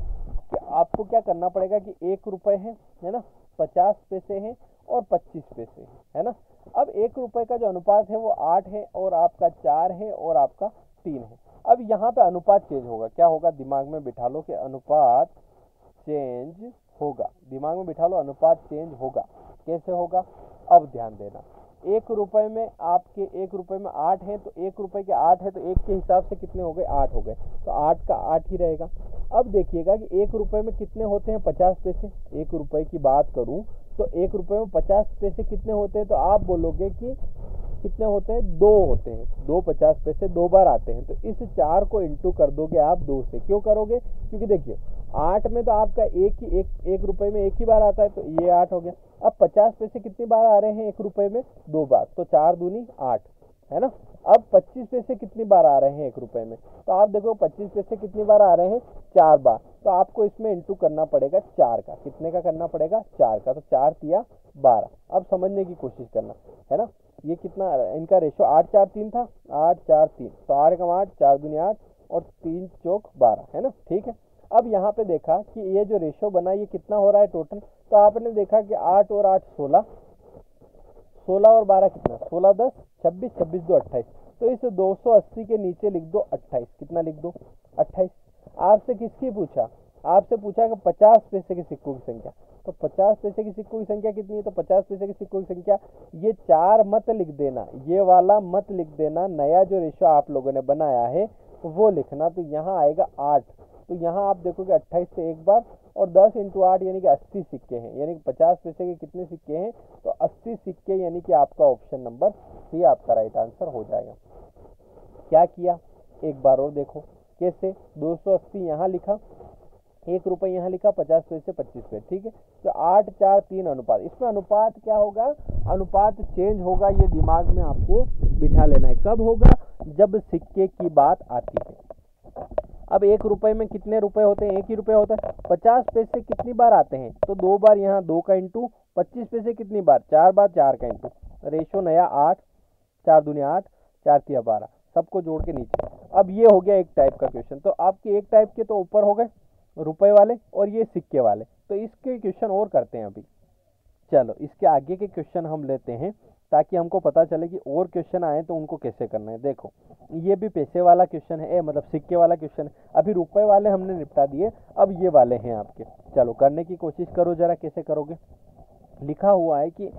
कि आपको क्या करना पड़ेगा कि एक रुपये है है ना पचास पैसे हैं और पच्चीस पैसे हैं है ना अब एक रुपए का जो अनुपात है वो आठ है और आपका चार है और आपका तीन है अब यहाँ पे अनुपात चेंज होगा क्या होगा दिमाग में बिठा लो कि अनुपात चेंज होगा दिमाग में बिठा लो अनुपात चेंज होगा कैसे होगा अब ध्यान देना एक रुपए में आपके एक रुपए में आठ है तो एक रुपए के आठ है तो एक के हिसाब से कितने हो गए आठ हो गए तो आठ का आठ ही रहेगा अब देखिएगा कि एक रुपए में कितने होते हैं पचास पैसे एक रुपए की बात करूं तो एक रुपए में पचास पैसे कितने होते हैं तो आप बोलोगे कि कितने होते हैं दो होते हैं दो पचास पैसे दो बार आते हैं तो इस चार को इंटू कर दोगे आप दो से क्यों करोगे क्योंकि देखिए आठ में तो आपका एक ही एक एक रुपए में एक ही बार आता है तो ये आठ हो गया अब पचास पैसे कितनी बार आ रहे हैं एक रुपए में दो बार तो चार दूनी आठ है ना अब पच्चीस पैसे कितनी बार आ रहे हैं एक रुपए में तो आप देखो पच्चीस पैसे कितनी बार आ रहे हैं चार बार तो आपको इसमें इंटू करना पड़ेगा चार का कितने का करना पड़ेगा चार का तो चार किया बारह अब समझने की कोशिश करना है ना ये कितना आ रहा है इनका रेशो आठ चार तीन था आठ चार तीन तो आठ कम आठ चार दुनिया आठ और तीन चौक बारह है ना ठीक है अब यहाँ पे देखा कि ये जो रेशो बना ये कितना हो रहा है टोटल तो आपने देखा कि आठ और आठ सोलह सोलह और बारह कितना सोलह दस छब्बीस छब्बीस दो अट्ठाईस तो इस दो सौ अस्सी के नीचे लिख दो अट्ठाईस कितना लिख दो अट्ठाईस आपसे किसकी पूछा आपसे पूछा कि पचास पैसे के सिक्कों की संख्या तो पचास पैसे की सिक्कों की संख्या कितनी है तो पचास पैसे के सिक्कों की संख्या ये चार मत लिख देना ये वाला मत लिख देना नया जो रेशो आप लोगों ने बनाया है वो लिखना तो यहाँ आएगा आठ तो यहाँ आप देखोगे अट्ठाईस से एक बार और दस इंटू आठ यानी कि अस्सी सिक्के हैं यानी कि पचास पैसे के कितने सिक्के हैं तो अस्सी सिक्के यानी कि आपका ऑप्शन नंबर सी आपका राइट आंसर हो जाएगा क्या किया एक बार और देखो कैसे 280 सौ यहाँ लिखा एक रुपए यहाँ लिखा पचास पैसे पच्चीस पैसे ठीक है तो आठ चार तीन अनुपात इसमें अनुपात क्या होगा अनुपात चेंज होगा ये दिमाग में आपको बिठा लेना है कब होगा जब सिक्के की बात आती है अब एक रुपए में कितने रुपए होते हैं एक ही रुपए होता है पचास पैसे कितनी बार आते हैं तो दो बार यहाँ दो का इंटू पच्चीस पैसे कितनी बार चार बार चार का इंटू रेशो नया आठ चार दुनिया आठ चार तिया बारह सबको जोड़ के नीचे अब ये हो गया एक टाइप का क्वेश्चन तो आपके एक टाइप के तो ऊपर हो गए रुपए वाले और ये सिक्के वाले तो इसके क्वेश्चन और करते हैं अभी चलो इसके आगे के क्वेश्चन हम लेते हैं ताकि हमको पता चले कि और क्वेश्चन आए तो उनको कैसे करना है देखो ये भी पैसे वाला क्वेश्चन है ए, मतलब सिक्के वाला क्वेश्चन है अभी रुपए वाले हमने निपटा दिए अब ये वाले हैं आपके चलो करने की कोशिश करो ज़रा कैसे करोगे लिखा हुआ है कि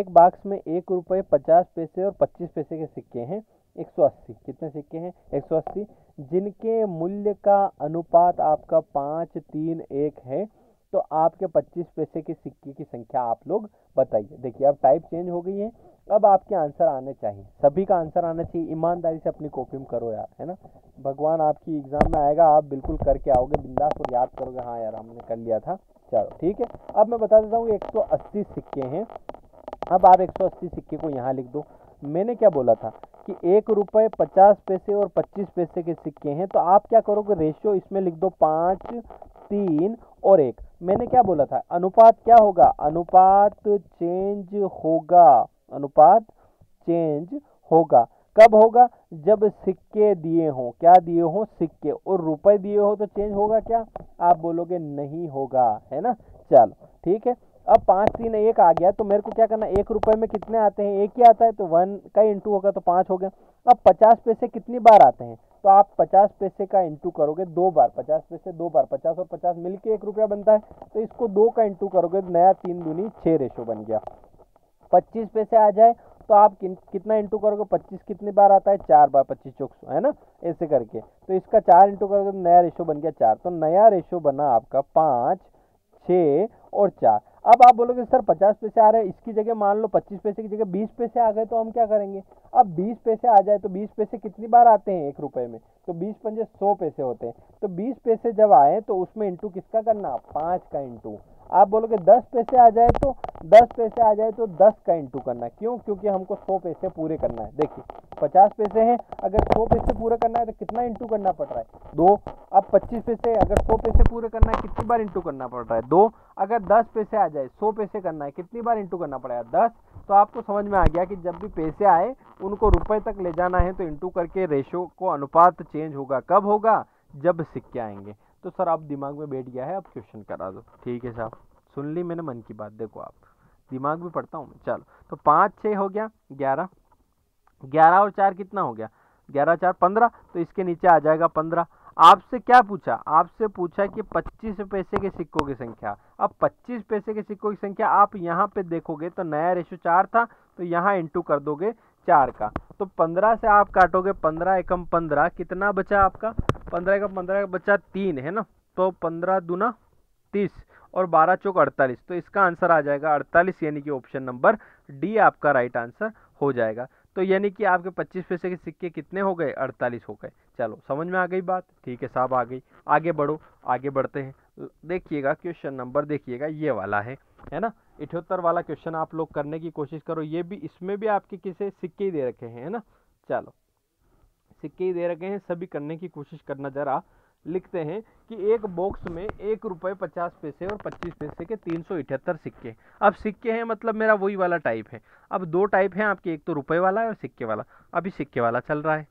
एक बाक्स में एक रुपये पचास पैसे और पच्चीस पैसे के सिक्के हैं 180 कितने सिक्के हैं 180 जिनके मूल्य का अनुपात आपका पाँच तीन एक है तो आपके 25 पैसे के सिक्के की संख्या आप लोग बताइए देखिए अब टाइप चेंज हो गई है अब आपके आंसर आने चाहिए सभी का आंसर आना चाहिए ईमानदारी से अपनी कॉपी में करो यार है ना भगवान आपकी एग्ज़ाम में आएगा आप बिल्कुल करके आओगे बिंदास और याद करोगे हाँ यार हमने कर लिया था चलो ठीक है अब मैं बता देता हूँ कि 180 सिक्के हैं अब आप एक सिक्के को यहाँ लिख दो मैंने क्या बोला था कि एक रुपये पचास पैसे और पच्चीस पैसे के सिक्के हैं तो आप क्या करोगे रेशियो इसमें लिख दो पाँच तीन और एक मैंने क्या बोला था अनुपात क्या होगा अनुपात चेंज होगा अनुपात चेंज होगा कब होगा जब सिक्के दिए हों क्या दिए हों सिक्के और रुपए दिए हो तो चेंज होगा क्या आप बोलोगे नहीं होगा है ना चलो ठीक है अब पाँच तीन एक आ गया तो मेरे को क्या करना एक रुपये में कितने आते हैं एक ही आता है तो वन का इंटू होगा तो पाँच हो गया अब पचास पैसे कितनी बार आते हैं तो आप पचास पैसे का इंटू करोगे दो बार पचास पैसे दो बार पचास और पचास मिल के एक रुपया बनता है तो इसको दो का इंटू करोगे नया तीन दूनी छः रेशो बन गया पच्चीस पैसे आ जाए तो आप कितना इंटू करोगे पच्चीस कितनी बार आता है चार बार पच्चीस चौक है ना ऐसे करके तो इसका चार इंटू करोगे तो नया रेशो बन गया चार तो नया रेशो बना आपका पाँच छः और चार अब आप बोलोगे सर पचास पैसे आ रहे हैं इसकी जगह मान लो पच्चीस पैसे की जगह बीस पैसे आ गए तो हम क्या करेंगे अब बीस पैसे आ जाए तो बीस पैसे कितनी बार आते हैं एक रुपये में तो बीस पंजे सौ पैसे होते हैं तो बीस पैसे जब आए तो उसमें इंटू किसका करना पाँच का इंटू आप बोलोगे दस पैसे आ जाए तो दस पैसे आ जाए तो दस का इंटू करना क्यों क्योंकि हमको सौ पैसे पूरे करना है देखिए पचास पैसे हैं अगर सौ पैसे पूरे करना है तो कितना इंटू करना पड़ रहा है दो अब पच्चीस पैसे अगर सौ पैसे पूरे करना है कितनी बार इंटू करना पड़ रहा है दो अगर दस पैसे आ जाए सौ पैसे करना है कितनी बार इंटू करना पड़ेगा दस तो आपको समझ में आ गया कि जब भी पैसे आए उनको रुपए तक ले जाना है तो इंटू करके रेशो को अनुपात चेंज होगा कब होगा जब सिक्के आएंगे तो सर आप दिमाग में बैठ गया है आप क्वेश्चन करा दो ठीक है साहब सुन ली मैंने मन की बात देखो आप दिमाग भी पढ़ता हूँ चलो तो पाँच छः हो गया ग्यारह ग्यारह और चार कितना हो गया ग्यारह चार पंद्रह तो इसके नीचे आ जाएगा पंद्रह आपसे क्या पूछा आपसे पूछा कि पच्चीस पैसे के सिक्कों की संख्या अब पच्चीस पैसे के सिक्कों की संख्या आप यहाँ पे देखोगे तो नया रेशो चार था तो यहाँ इंटू कर दोगे चार का तो पंद्रह से आप काटोगे पंद्रह एकम पंद्रह कितना बचा आपका पंद्रह एकम पंद्रह बचा तीन है ना तो पंद्रह दूना तीस और बारह चौक अड़तालीस तो इसका आंसर आ जाएगा अड़तालीस यानी कि ऑप्शन नंबर डी आपका राइट आंसर हो जाएगा तो यानी कि आपके पच्चीस पैसे के सिक्के कितने हो गए अड़तालीस हो गए चलो समझ में आ गई बात ठीक है साहब आ गई आगे बढ़ो आगे बढ़ते हैं देखिएगा क्वेश्चन नंबर देखिएगा ये वाला है है ना इठहत्तर वाला क्वेश्चन आप लोग करने की कोशिश करो ये भी इसमें भी आपके किसे सिक्के ही दे रखे हैं है ना चलो सिक्के ही दे रखे हैं सभी करने की कोशिश करना ज़रा लिखते हैं कि एक बॉक्स में एक रुपये पचास पैसे और पच्चीस पैसे के तीन सौ इठहत्तर सिक्के अब सिक्के हैं मतलब मेरा वही वाला टाइप है अब दो टाइप हैं आपके एक तो रुपये वाला है और सिक्के वाला अभी सिक्के वाला चल रहा है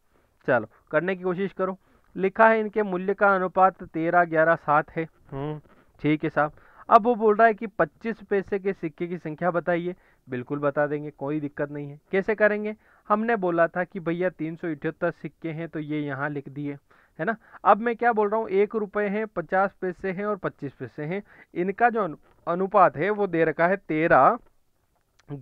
चलो करने की कोशिश करो लिखा है इनके मूल्य का अनुपात तेरह ग्यारह सात है हम्म, ठीक है साहब अब वो बोल रहा है कि 25 पैसे के सिक्के की संख्या बताइए बिल्कुल बता देंगे कोई दिक्कत नहीं है कैसे करेंगे हमने बोला था कि भैया तीन सिक्के हैं तो ये यहाँ लिख दिए है ना अब मैं क्या बोल रहा हूँ एक रुपये हैं पचास पैसे हैं और पच्चीस पैसे हैं इनका जो अनुपात है वो दे रखा है तेरह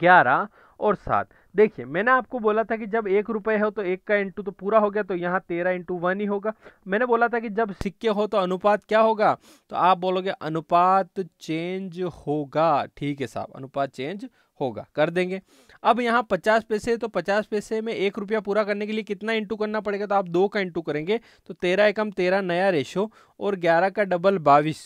ग्यारह और सात देखिए मैंने आपको बोला था कि जब एक रुपये हो तो एक का इंटू तो पूरा हो गया तो यहाँ तेरह इंटू वन ही होगा मैंने बोला था कि जब सिक्के हो तो अनुपात क्या होगा तो आप बोलोगे अनुपात चेंज होगा ठीक है साहब अनुपात चेंज होगा कर देंगे अब यहाँ पचास पैसे तो पचास पैसे में एक रुपया पूरा करने के लिए कितना इंटू करना पड़ेगा तो आप दो का इंटू करेंगे तो तेरह एकम तेरह नया रेशो और ग्यारह का डबल बाईस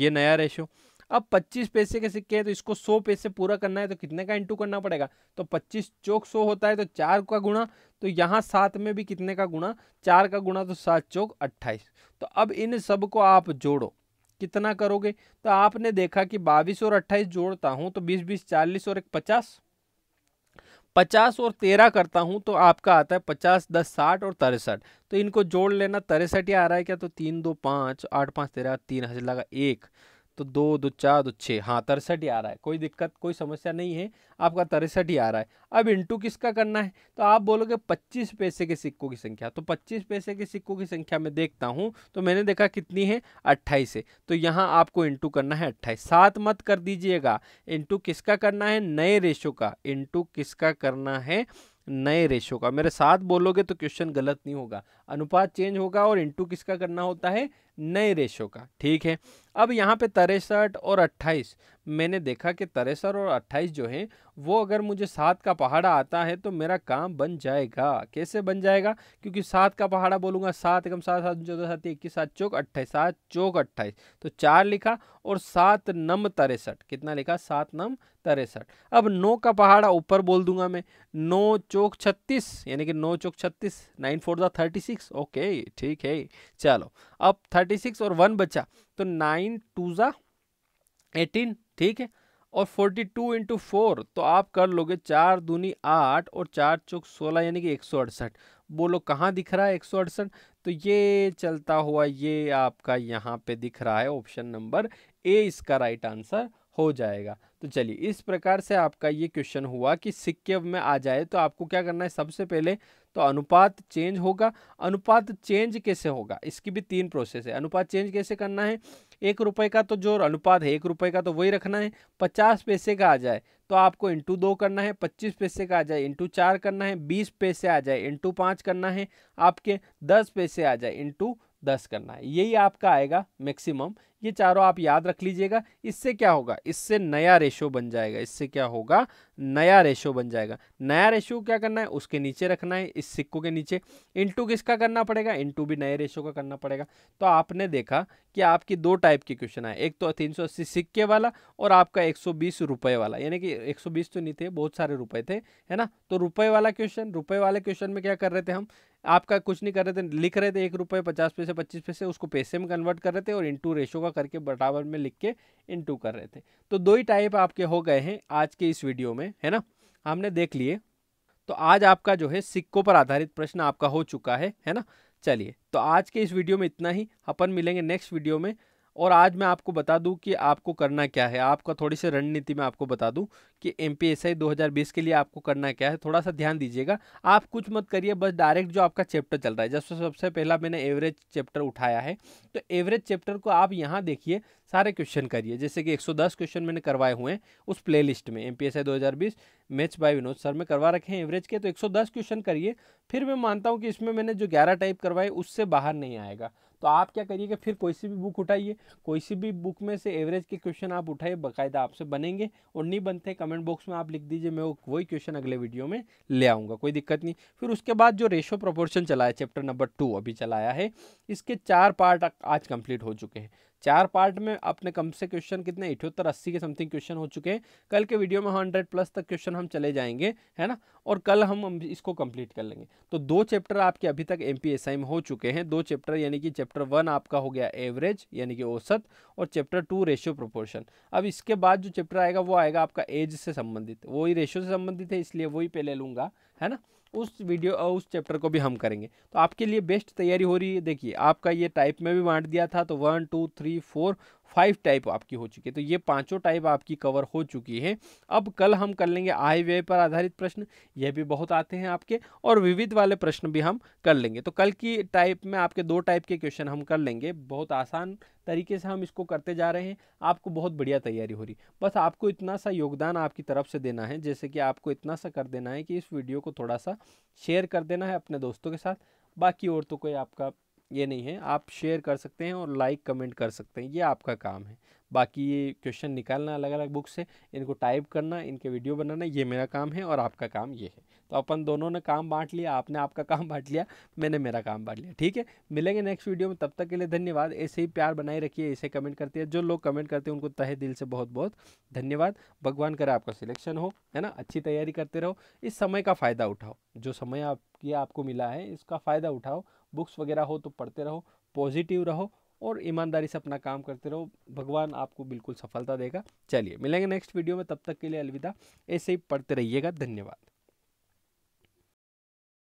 ये नया रेशो अब 25 पैसे के सिक्के हैं तो इसको 100 पैसे पूरा करना है तो कितने का इंटू करना पड़ेगा तो 25 चौक 100 होता है तो चार का गुणा तो यहाँ सात में भी कितने का गुणा चार का गुणा तो सात चौक अट्ठाईस तो अब इन सब को आप जोड़ो कितना करोगे तो आपने देखा कि बाईस और अट्ठाईस जोड़ता हूँ तो बीस बीस चालीस और एक पचास पचास और तेरह करता हूँ तो आपका आता है पचास दस साठ और तिरसठ तो इनको जोड़ लेना तिरसठ ही आ रहा है क्या तो तीन दो पाँच आठ पाँच तेरह तीन हजार लगा एक तो दो दो चार दो छः हाँ तिरसठ ही आ रहा है कोई दिक्कत कोई समस्या नहीं है आपका तिरसठ ही आ रहा है अब इंटू किसका करना है तो आप बोलोगे पच्चीस पैसे के सिक्कों की संख्या तो पच्चीस पैसे के सिक्कों की संख्या मैं देखता हूँ तो मैंने देखा कितनी है अट्ठाईस है तो यहाँ आपको इंटू करना है अट्ठाईस सात मत कर दीजिएगा इंटू किसका करना है नए रेशो का इंटू किसका करना है नए रेशो का मेरे साथ बोलोगे तो क्वेश्चन गलत नहीं होगा अनुपात चेंज होगा और इंटू किसका करना होता है नए रेशो का ठीक है अब यहाँ पे तिरसठ और 28 मैंने देखा कि तिरसठ और 28 जो है वो अगर मुझे सात का पहाड़ा आता है तो मेरा काम बन जाएगा कैसे बन जाएगा क्योंकि सात का पहाड़ा बोलूँगा सात एकम सात सात चौदह सात इक्कीस सात चौक अट्ठाईस सात चौक अट्ठाईस तो चार लिखा और सात नम तिरसठ कितना लिखा सात नम तिरसठ अब नौ का पहाड़ा ऊपर बोल दूंगा मैं नौ चौक छत्तीस यानी कि नौ चौक छत्तीस नाइन फोर दा थर्टी सिक्स ओके ठीक है चलो अब थर्टी थर्टी सिक्स और वन बचा तो नाइन टू ज़ा एटीन ठीक है और फोर्टी टू इंटू फोर तो आप कर लोगे चार दूनी आठ और चार चौक सोलह यानी कि एक सौ अड़सठ बोलो कहाँ दिख रहा है एक सौ अड़सठ तो ये चलता हुआ ये आपका यहाँ पे दिख रहा है ऑप्शन नंबर ए इसका राइट आंसर हो जाएगा तो चलिए इस प्रकार से आपका ये क्वेश्चन हुआ कि सिक्के में आ जाए तो आपको क्या करना है सबसे पहले तो अनुपात चेंज होगा अनुपात चेंज कैसे होगा इसकी भी तीन प्रोसेस है अनुपात चेंज कैसे करना है एक रुपये का तो जो अनुपात है एक रुपये का तो वही रखना है पचास पैसे का आ जाए तो आपको इंटू दो करना है पच्चीस पैसे का आ जाए इंटू चार करना है बीस पैसे आ जाए इंटू पाँच करना है आपके दस पैसे आ जाए इंटू दस करना है यही आपका आएगा मैक्सिमम ये चारों आप याद रख लीजिएगा इससे क्या होगा इससे नया रेशो बन जाएगा इससे क्या होगा नया रेशो बन जाएगा नया रेशो क्या करना है उसके नीचे रखना है इस सिक्कों के नीचे इनटू किसका करना पड़ेगा इनटू भी नए रेशो का करना पड़ेगा तो आपने देखा कि आपकी दो टाइप के क्वेश्चन आए एक तो तीन सिक्के वाला और आपका एक रुपए वाला यानी कि एक तो नहीं थे बहुत सारे रुपए थे है ना तो रुपए वाला क्वेश्चन रुपए वाले क्वेश्चन में क्या कर रहे थे हम आपका कुछ नहीं कर रहे थे लिख रहे थे एक रुपये पचास पैसे पच्चीस पैसे उसको पैसे में कन्वर्ट कर रहे थे और इंटू रेशो का करके बराबर में लिख के इंटू कर रहे थे तो दो ही टाइप आपके हो गए हैं आज के इस वीडियो में है ना हमने देख लिए तो आज आपका जो है सिक्कों पर आधारित प्रश्न आपका हो चुका है है ना चलिए तो आज के इस वीडियो में इतना ही अपन मिलेंगे नेक्स्ट वीडियो में और आज मैं आपको बता दूं कि आपको करना क्या है आपका थोड़ी सी रणनीति मैं आपको बता दूं कि एम पी एस आई दो हज़ार बीस के लिए आपको करना क्या है थोड़ा सा ध्यान दीजिएगा आप कुछ मत करिए बस डायरेक्ट जो आपका चैप्टर चल रहा है जैसे सबसे पहला मैंने एवरेज चैप्टर उठाया है तो एवरेज चैप्टर को आप यहाँ देखिए सारे क्वेश्चन करिए जैसे कि 110 क्वेश्चन मैंने करवाए हुए हैं उस लिस्ट में एम पी एस आई दो हज़ार बीस मैच बाय विनोद सर में करवा रखे हैं एवरेज के तो दस क्वेश्चन करिए फिर मैं मानता हूँ कि इसमें मैंने जो ग्यारह टाइप करवाए उससे बाहर नहीं आएगा तो आप क्या करिएगा फिर कोई सी भी बुक उठाइए कोई सी भी बुक में से एवरेज के क्वेश्चन आप उठाइए बकायदा आपसे बनेंगे और नहीं बनते कमेंट बॉक्स में आप लिख दीजिए मैं वही क्वेश्चन अगले वीडियो में ले आऊँगा कोई दिक्कत नहीं फिर उसके बाद जो रेशो प्रपोर्शन चलाया चैप्टर नंबर टू अभी चलाया है इसके चार पार्ट आज कंप्लीट हो चुके हैं चार पार्ट में आपने कम से क्वेश्चन कितने इठहत्तर अस्सी के समथिंग क्वेश्चन हो चुके हैं कल के वीडियो में हंड्रेड प्लस तक क्वेश्चन हम चले जाएंगे है ना और कल हम इसको कंप्लीट कर लेंगे तो दो चैप्टर आपके अभी तक एम पी में हो चुके हैं दो चैप्टर यानी कि चैप्टर वन आपका हो गया एवरेज यानी कि औसत और चैप्टर टू रेशियो प्रोपोर्शन अब इसके बाद जो चैप्टर आएगा वो आएगा आपका एज से संबंधित वही रेशियो से संबंधित है इसलिए वही पहले लूँगा है ना उस वीडियो उस चैप्टर को भी हम करेंगे तो आपके लिए बेस्ट तैयारी हो रही है देखिए आपका ये टाइप में भी बांट दिया था तो one two three four five type आपकी हो चुकी है तो ये पांचों टाइप आपकी कवर हो चुकी है अब कल हम कर लेंगे आय व्यय पर आधारित प्रश्न ये भी बहुत आते हैं आपके और विविध वाले प्रश्न भी हम कर लेंगे तो कल की टाइप में आपके दो टाइप के क्वेश्चन हम कर लेंगे बहुत आसान तरीके से हम इसको करते जा रहे हैं आपको बहुत बढ़िया तैयारी हो रही बस आपको इतना सा योगदान आपकी तरफ से देना है जैसे कि आपको इतना सा कर देना है कि इस वीडियो को थोड़ा सा शेयर कर देना है अपने दोस्तों के साथ बाकी और तो कोई आपका ये नहीं है आप शेयर कर सकते हैं और लाइक कमेंट कर सकते हैं ये आपका काम है बाकी ये क्वेश्चन निकालना अलग अलग बुक से इनको टाइप करना इनके वीडियो बनाना ये मेरा काम है और आपका काम ये है तो अपन दोनों ने काम बांट लिया आपने आपका काम बांट लिया मैंने मेरा काम बांट लिया ठीक है मिलेंगे नेक्स्ट वीडियो में तब तक के लिए धन्यवाद ऐसे ही प्यार बनाए रखिए ऐसे कमेंट करते हैं जो लोग कमेंट करते हैं उनको तहे दिल से बहुत बहुत धन्यवाद भगवान करे आपका सिलेक्शन हो है ना अच्छी तैयारी करते रहो इस समय का फ़ायदा उठाओ जो समय आपकी आपको मिला है इसका फ़ायदा उठाओ बुक्स वगैरह हो तो पढ़ते रहो पॉजिटिव रहो और ईमानदारी से अपना काम करते रहो भगवान आपको बिल्कुल सफलता देगा चलिए मिलेंगे नेक्स्ट वीडियो में तब तक के लिए अलविदा ऐसे ही पढ़ते रहिएगा धन्यवाद